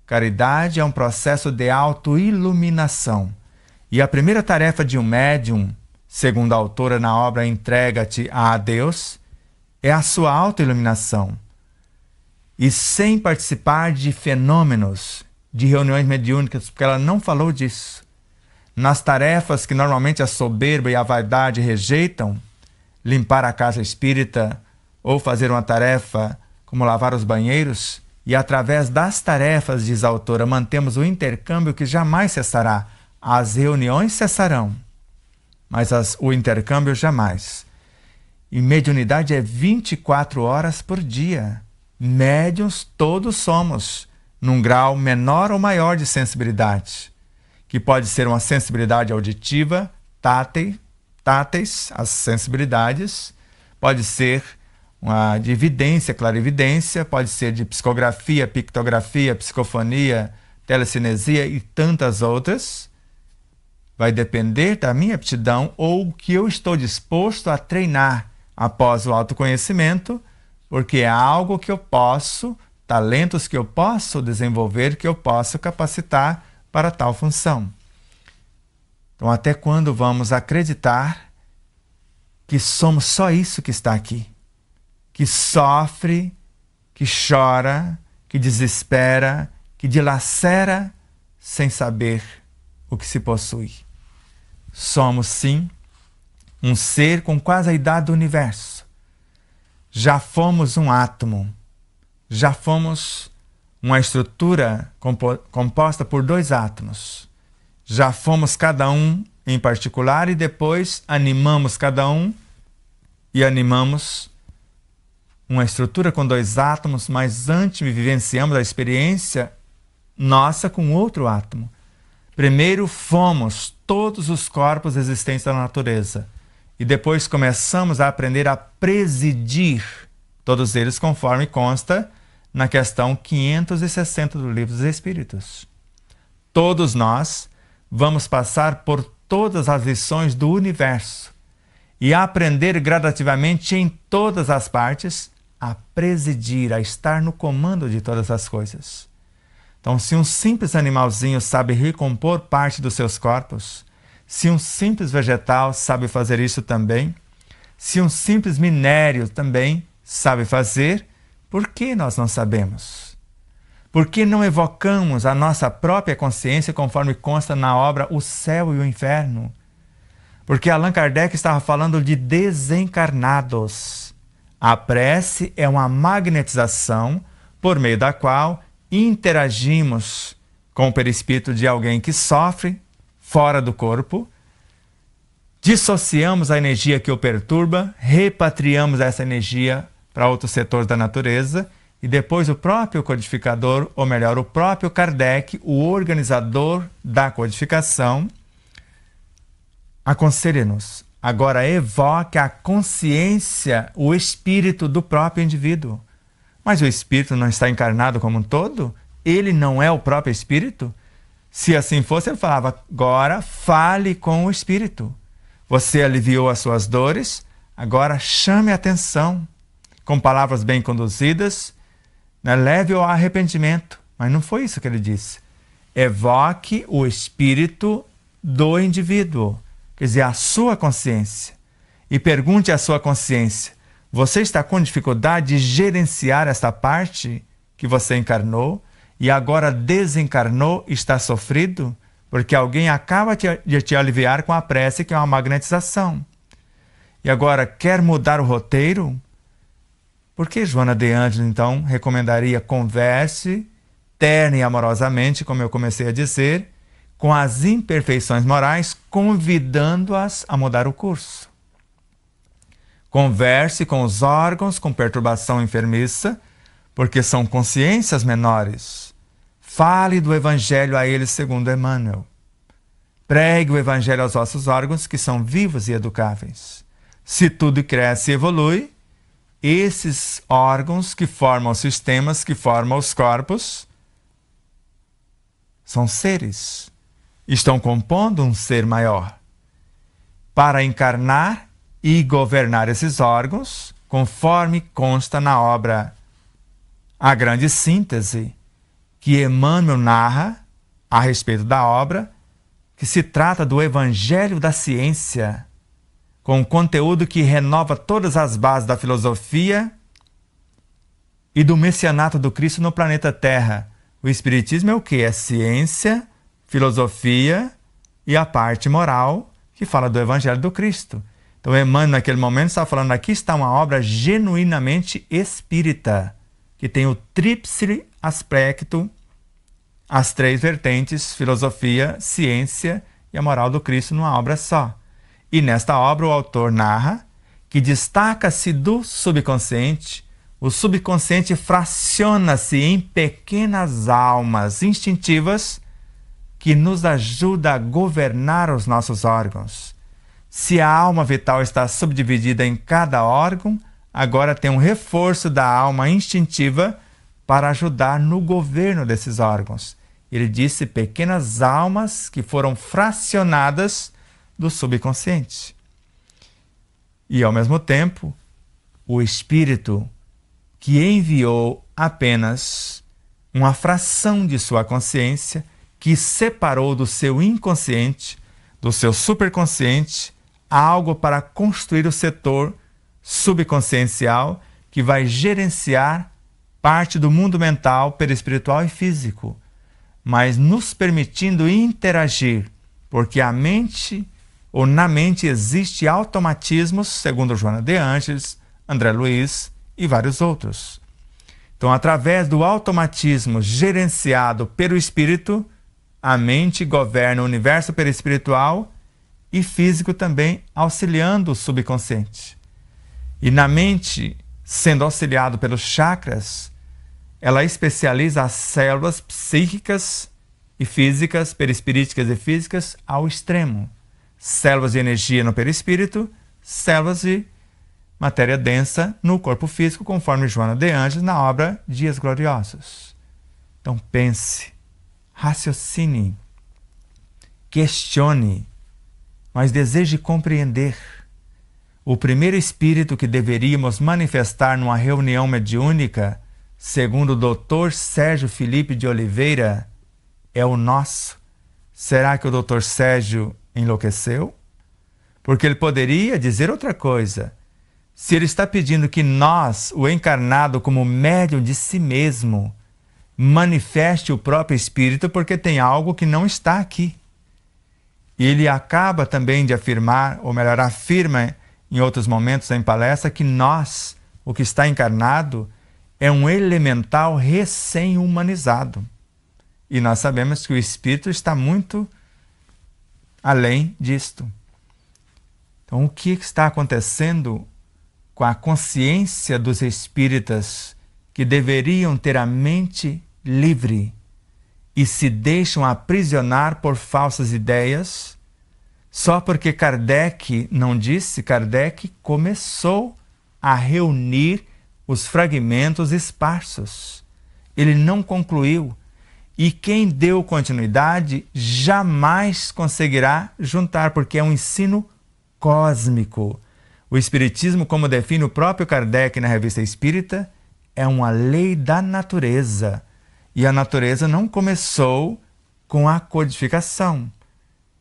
caridade é um processo de autoiluminação. E a primeira tarefa de um médium, segundo a autora na obra Entrega-te a Deus, é a sua autoiluminação. E sem participar de fenômenos de reuniões mediúnicas, porque ela não falou disso. Nas tarefas que normalmente a soberba e a vaidade rejeitam, limpar a casa espírita ou fazer uma tarefa como lavar os banheiros, e através das tarefas, diz a autora, mantemos o intercâmbio que jamais cessará. As reuniões cessarão, mas as, o intercâmbio jamais. E mediunidade é 24 horas por dia. Médiuns todos somos num grau menor ou maior de sensibilidade, que pode ser uma sensibilidade auditiva, tátil, táteis, as sensibilidades, pode ser uma de evidência, clarividência, pode ser de psicografia, pictografia, psicofonia, telecinesia e tantas outras. Vai depender da minha aptidão ou o que eu estou disposto a treinar após o autoconhecimento, porque é algo que eu posso talentos que eu posso desenvolver, que eu posso capacitar para tal função. Então, até quando vamos acreditar que somos só isso que está aqui? Que sofre, que chora, que desespera, que dilacera sem saber o que se possui. Somos, sim, um ser com quase a idade do universo. Já fomos um átomo já fomos uma estrutura composta por dois átomos. Já fomos cada um em particular e depois animamos cada um e animamos uma estrutura com dois átomos, mas antes vivenciamos a experiência nossa com outro átomo. Primeiro fomos todos os corpos existentes da natureza e depois começamos a aprender a presidir todos eles conforme consta na questão 560 do Livro dos Espíritos. Todos nós vamos passar por todas as lições do universo e aprender gradativamente em todas as partes a presidir, a estar no comando de todas as coisas. Então, se um simples animalzinho sabe recompor parte dos seus corpos, se um simples vegetal sabe fazer isso também, se um simples minério também sabe fazer, por que nós não sabemos? Por que não evocamos a nossa própria consciência conforme consta na obra O Céu e o Inferno? Porque Allan Kardec estava falando de desencarnados. A prece é uma magnetização por meio da qual interagimos com o perispírito de alguém que sofre fora do corpo, dissociamos a energia que o perturba, repatriamos essa energia para outros setores da natureza. E depois o próprio codificador, ou melhor, o próprio Kardec, o organizador da codificação, aconselha-nos. Agora evoque a consciência, o espírito do próprio indivíduo. Mas o espírito não está encarnado como um todo? Ele não é o próprio espírito? Se assim fosse, ele falava: agora fale com o espírito. Você aliviou as suas dores, agora chame a atenção com palavras bem conduzidas, né? leve ao arrependimento. Mas não foi isso que ele disse. Evoque o espírito do indivíduo, quer dizer, a sua consciência. E pergunte à sua consciência: você está com dificuldade de gerenciar esta parte que você encarnou e agora desencarnou, está sofrido? Porque alguém acaba de te aliviar com a prece, que é uma magnetização. E agora quer mudar o roteiro? Por que Joana De Angelis, então, recomendaria converse terna e amorosamente, como eu comecei a dizer, com as imperfeições morais, convidando-as a mudar o curso? Converse com os órgãos com perturbação enfermiça, porque são consciências menores. Fale do Evangelho a eles, segundo Emmanuel. Pregue o Evangelho aos vossos órgãos, que são vivos e educáveis. Se tudo cresce e evolui, esses órgãos que formam sistemas, que formam os corpos, são seres. Estão compondo um ser maior. Para encarnar e governar esses órgãos, conforme consta na obra A Grande Síntese, que Emmanuel narra a respeito da obra, que se trata do Evangelho da Ciência com conteúdo que renova todas as bases da filosofia e do messianato do Cristo no planeta Terra. O Espiritismo é o que? É ciência, filosofia e a parte moral que fala do Evangelho do Cristo. Então, Emmanuel, naquele momento, está falando: aqui está uma obra genuinamente espírita, que tem o tríplice aspecto, as três vertentes, filosofia, ciência e a moral do Cristo, numa obra só. E nesta obra, o autor narra que destaca-se do subconsciente, o subconsciente fraciona-se em pequenas almas instintivas que nos ajuda a governar os nossos órgãos. Se a alma vital está subdividida em cada órgão, agora tem um reforço da alma instintiva para ajudar no governo desses órgãos. Ele disse pequenas almas que foram fracionadas do subconsciente. E ao mesmo tempo, o espírito que enviou apenas uma fração de sua consciência, que separou do seu inconsciente, do seu superconsciente, algo para construir o setor subconsciencial que vai gerenciar parte do mundo mental, perispiritual e físico, mas nos permitindo interagir, porque a mente ou na mente existe automatismos, segundo Joana de Anges, André Luiz e vários outros. Então, através do automatismo gerenciado pelo espírito, a mente governa o universo perispiritual e físico também, auxiliando o subconsciente. E na mente, sendo auxiliado pelos chakras, ela especializa as células psíquicas e físicas, perispiríticas e físicas, ao extremo células de energia no perispírito, células de matéria densa no corpo físico, conforme Joana de Anjos na obra Dias Gloriosos. Então pense, raciocine, questione, mas deseje compreender. O primeiro espírito que deveríamos manifestar numa reunião mediúnica, segundo o Dr. Sérgio Felipe de Oliveira, é o nosso. Será que o Dr. Sérgio enlouqueceu? Porque ele poderia dizer outra coisa. Se ele está pedindo que nós, o encarnado, como médium de si mesmo, manifeste o próprio espírito, porque tem algo que não está aqui. E ele acaba também de afirmar, ou melhor, afirma em outros momentos em palestra, que nós, o que está encarnado, é um elemental recém-humanizado. E nós sabemos que o espírito está muito além disto. Então, o que está acontecendo com a consciência dos espíritas que deveriam ter a mente livre e se deixam aprisionar por falsas ideias? Só porque Kardec não disse, Kardec começou a reunir os fragmentos esparsos. Ele não concluiu. E quem deu continuidade jamais conseguirá juntar, porque é um ensino cósmico. O Espiritismo, como define o próprio Kardec na Revista Espírita, é uma lei da natureza. E a natureza não começou com a codificação.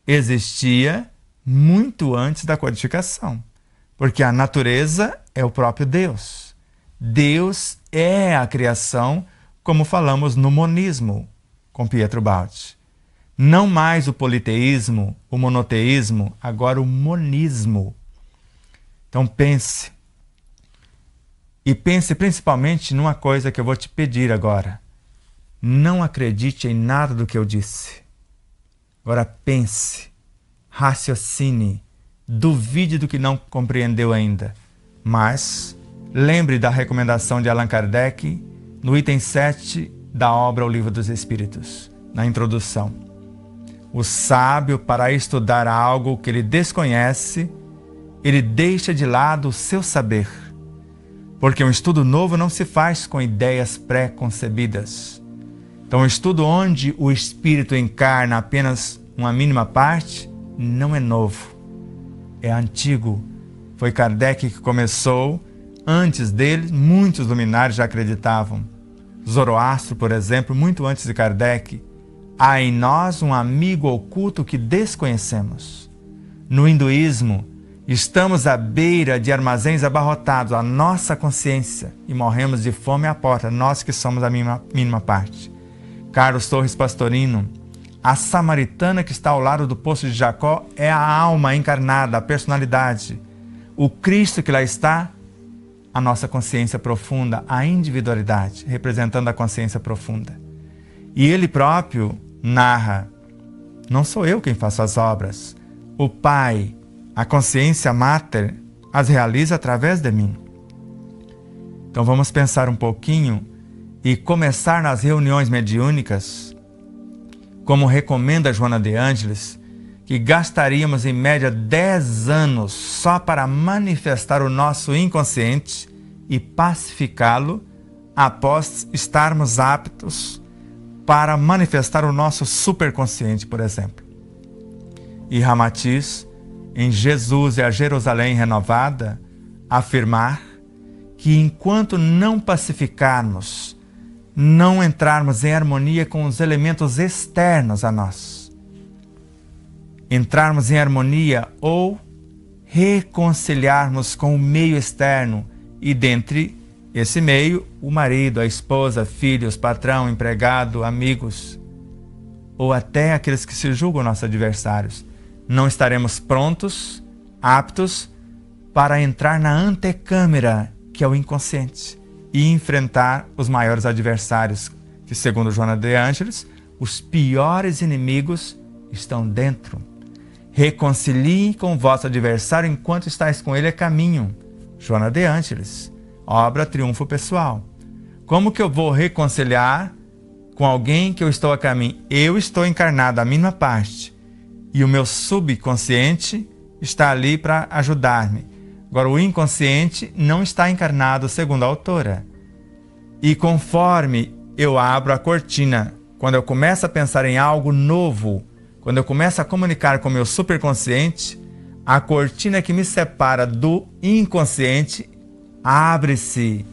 Existia muito antes da codificação. Porque a natureza é o próprio Deus. Deus é a criação, como falamos no monismo com Pietro Baldi. Não mais o politeísmo, o monoteísmo, agora o monismo. Então pense. E pense principalmente numa coisa que eu vou te pedir agora. Não acredite em nada do que eu disse. Agora pense, raciocine, duvide do que não compreendeu ainda. Mas lembre da recomendação de Allan Kardec no item 7 da obra O Livro dos Espíritos, na introdução. O sábio, para estudar algo que ele desconhece, ele deixa de lado o seu saber, porque um estudo novo não se faz com ideias pré-concebidas. Então, um estudo onde o espírito encarna apenas uma mínima parte não é novo, é antigo. Foi Kardec que começou, antes dele, muitos luminares já acreditavam. Zoroastro, por exemplo, muito antes de Kardec, há em nós um amigo oculto que desconhecemos. No hinduísmo, estamos à beira de armazéns abarrotados, a nossa consciência, e morremos de fome à porta, nós que somos a mínima, mínima parte. Carlos Torres Pastorino, a samaritana que está ao lado do poço de Jacó é a alma encarnada, a personalidade. O Cristo que lá está a nossa consciência profunda, a individualidade, representando a consciência profunda. E ele próprio narra: Não sou eu quem faço as obras. O Pai, a consciência máter, as realiza através de mim. Então vamos pensar um pouquinho e começar nas reuniões mediúnicas, como recomenda Joana de Ângeles, que gastaríamos em média 10 anos só para manifestar o nosso inconsciente e pacificá-lo após estarmos aptos para manifestar o nosso superconsciente, por exemplo. E Ramatiz, em Jesus e a Jerusalém renovada, afirmar que enquanto não pacificarmos, não entrarmos em harmonia com os elementos externos a nós, entrarmos em harmonia ou reconciliarmos com o meio externo, e dentre esse meio, o marido, a esposa, filhos, patrão, empregado, amigos, ou até aqueles que se julgam nossos adversários, não estaremos prontos, aptos para entrar na antecâmara, que é o inconsciente, e enfrentar os maiores adversários, que segundo Joana de Ângeles, os piores inimigos estão dentro. Reconcilie com o vosso adversário enquanto estáis com ele a é caminho Joana de Ângeles, obra Triunfo Pessoal. Como que eu vou reconciliar com alguém que eu estou a caminho? Eu estou encarnado a mínima parte e o meu subconsciente está ali para ajudar-me. Agora, o inconsciente não está encarnado, segundo a autora. E conforme eu abro a cortina, quando eu começo a pensar em algo novo, quando eu começo a comunicar com o meu superconsciente, a cortina que me separa do inconsciente abre-se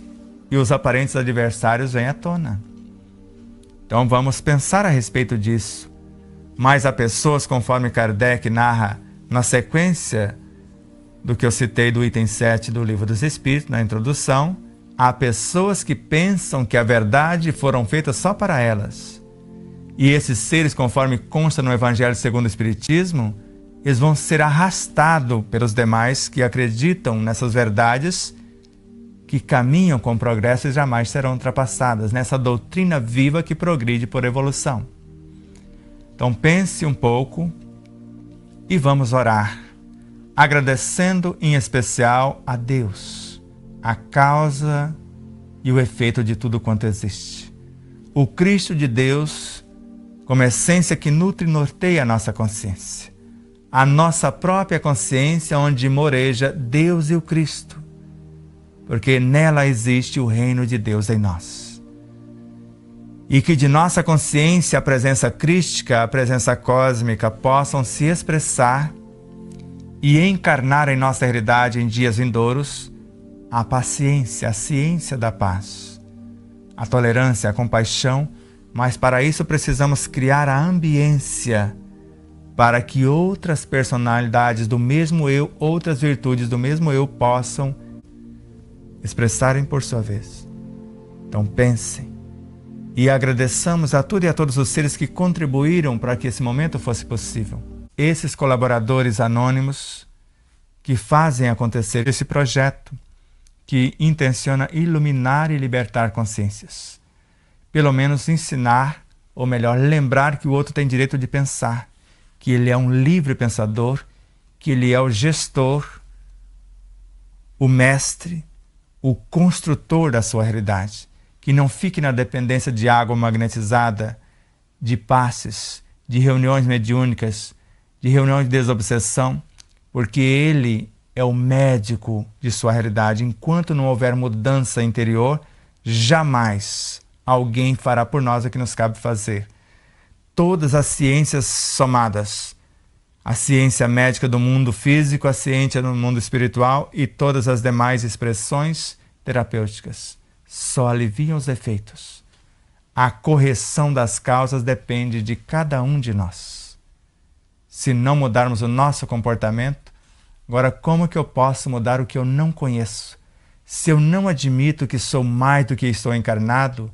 e os aparentes adversários vêm à tona. Então vamos pensar a respeito disso. Mas há pessoas, conforme Kardec narra na sequência do que eu citei do item 7 do Livro dos Espíritos, na introdução, há pessoas que pensam que a verdade foram feitas só para elas. E esses seres, conforme consta no Evangelho segundo o Espiritismo, eles vão ser arrastados pelos demais que acreditam nessas verdades, que caminham com progresso e jamais serão ultrapassadas, nessa doutrina viva que progride por evolução. Então pense um pouco e vamos orar, agradecendo em especial a Deus, a causa e o efeito de tudo quanto existe. O Cristo de Deus, como essência que nutre e norteia a nossa consciência a nossa própria consciência onde moreja Deus e o Cristo, porque nela existe o reino de Deus em nós. E que de nossa consciência a presença crística, a presença cósmica possam se expressar e encarnar em nossa realidade em dias vindouros a paciência, a ciência da paz, a tolerância, a compaixão, mas para isso precisamos criar a ambiência para que outras personalidades do mesmo eu, outras virtudes do mesmo eu possam expressarem por sua vez. Então pensem e agradeçamos a tudo e a todos os seres que contribuíram para que esse momento fosse possível. Esses colaboradores anônimos que fazem acontecer esse projeto que intenciona iluminar e libertar consciências. Pelo menos ensinar, ou melhor, lembrar que o outro tem direito de pensar que ele é um livre pensador, que ele é o gestor, o mestre, o construtor da sua realidade, que não fique na dependência de água magnetizada, de passes, de reuniões mediúnicas, de reuniões de desobsessão, porque ele é o médico de sua realidade. Enquanto não houver mudança interior, jamais alguém fará por nós o que nos cabe fazer todas as ciências somadas. A ciência médica do mundo físico, a ciência do mundo espiritual e todas as demais expressões terapêuticas só aliviam os efeitos. A correção das causas depende de cada um de nós. Se não mudarmos o nosso comportamento, agora como que eu posso mudar o que eu não conheço? Se eu não admito que sou mais do que estou encarnado,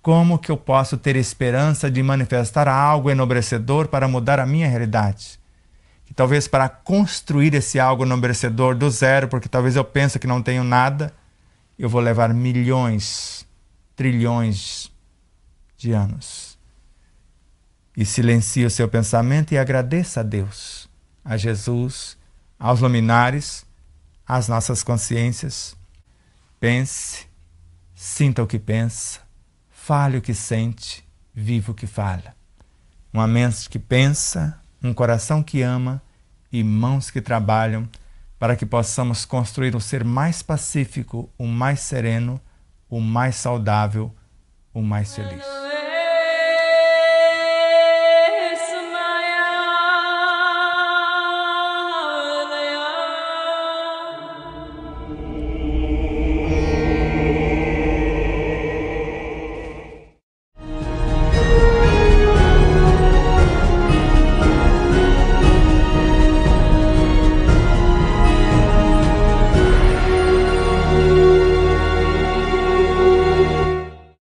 como que eu posso ter esperança de manifestar algo enobrecedor para mudar a minha realidade? E talvez para construir esse algo enobrecedor do zero, porque talvez eu pense que não tenho nada, eu vou levar milhões, trilhões de anos. E silencie o seu pensamento e agradeça a Deus, a Jesus, aos luminares, às nossas consciências. Pense, sinta o que pensa, Fale o que sente, viva o que fala. Uma mente que pensa, um coração que ama e mãos que trabalham para que possamos construir um ser mais pacífico, o um mais sereno, o um mais saudável, o mais feliz.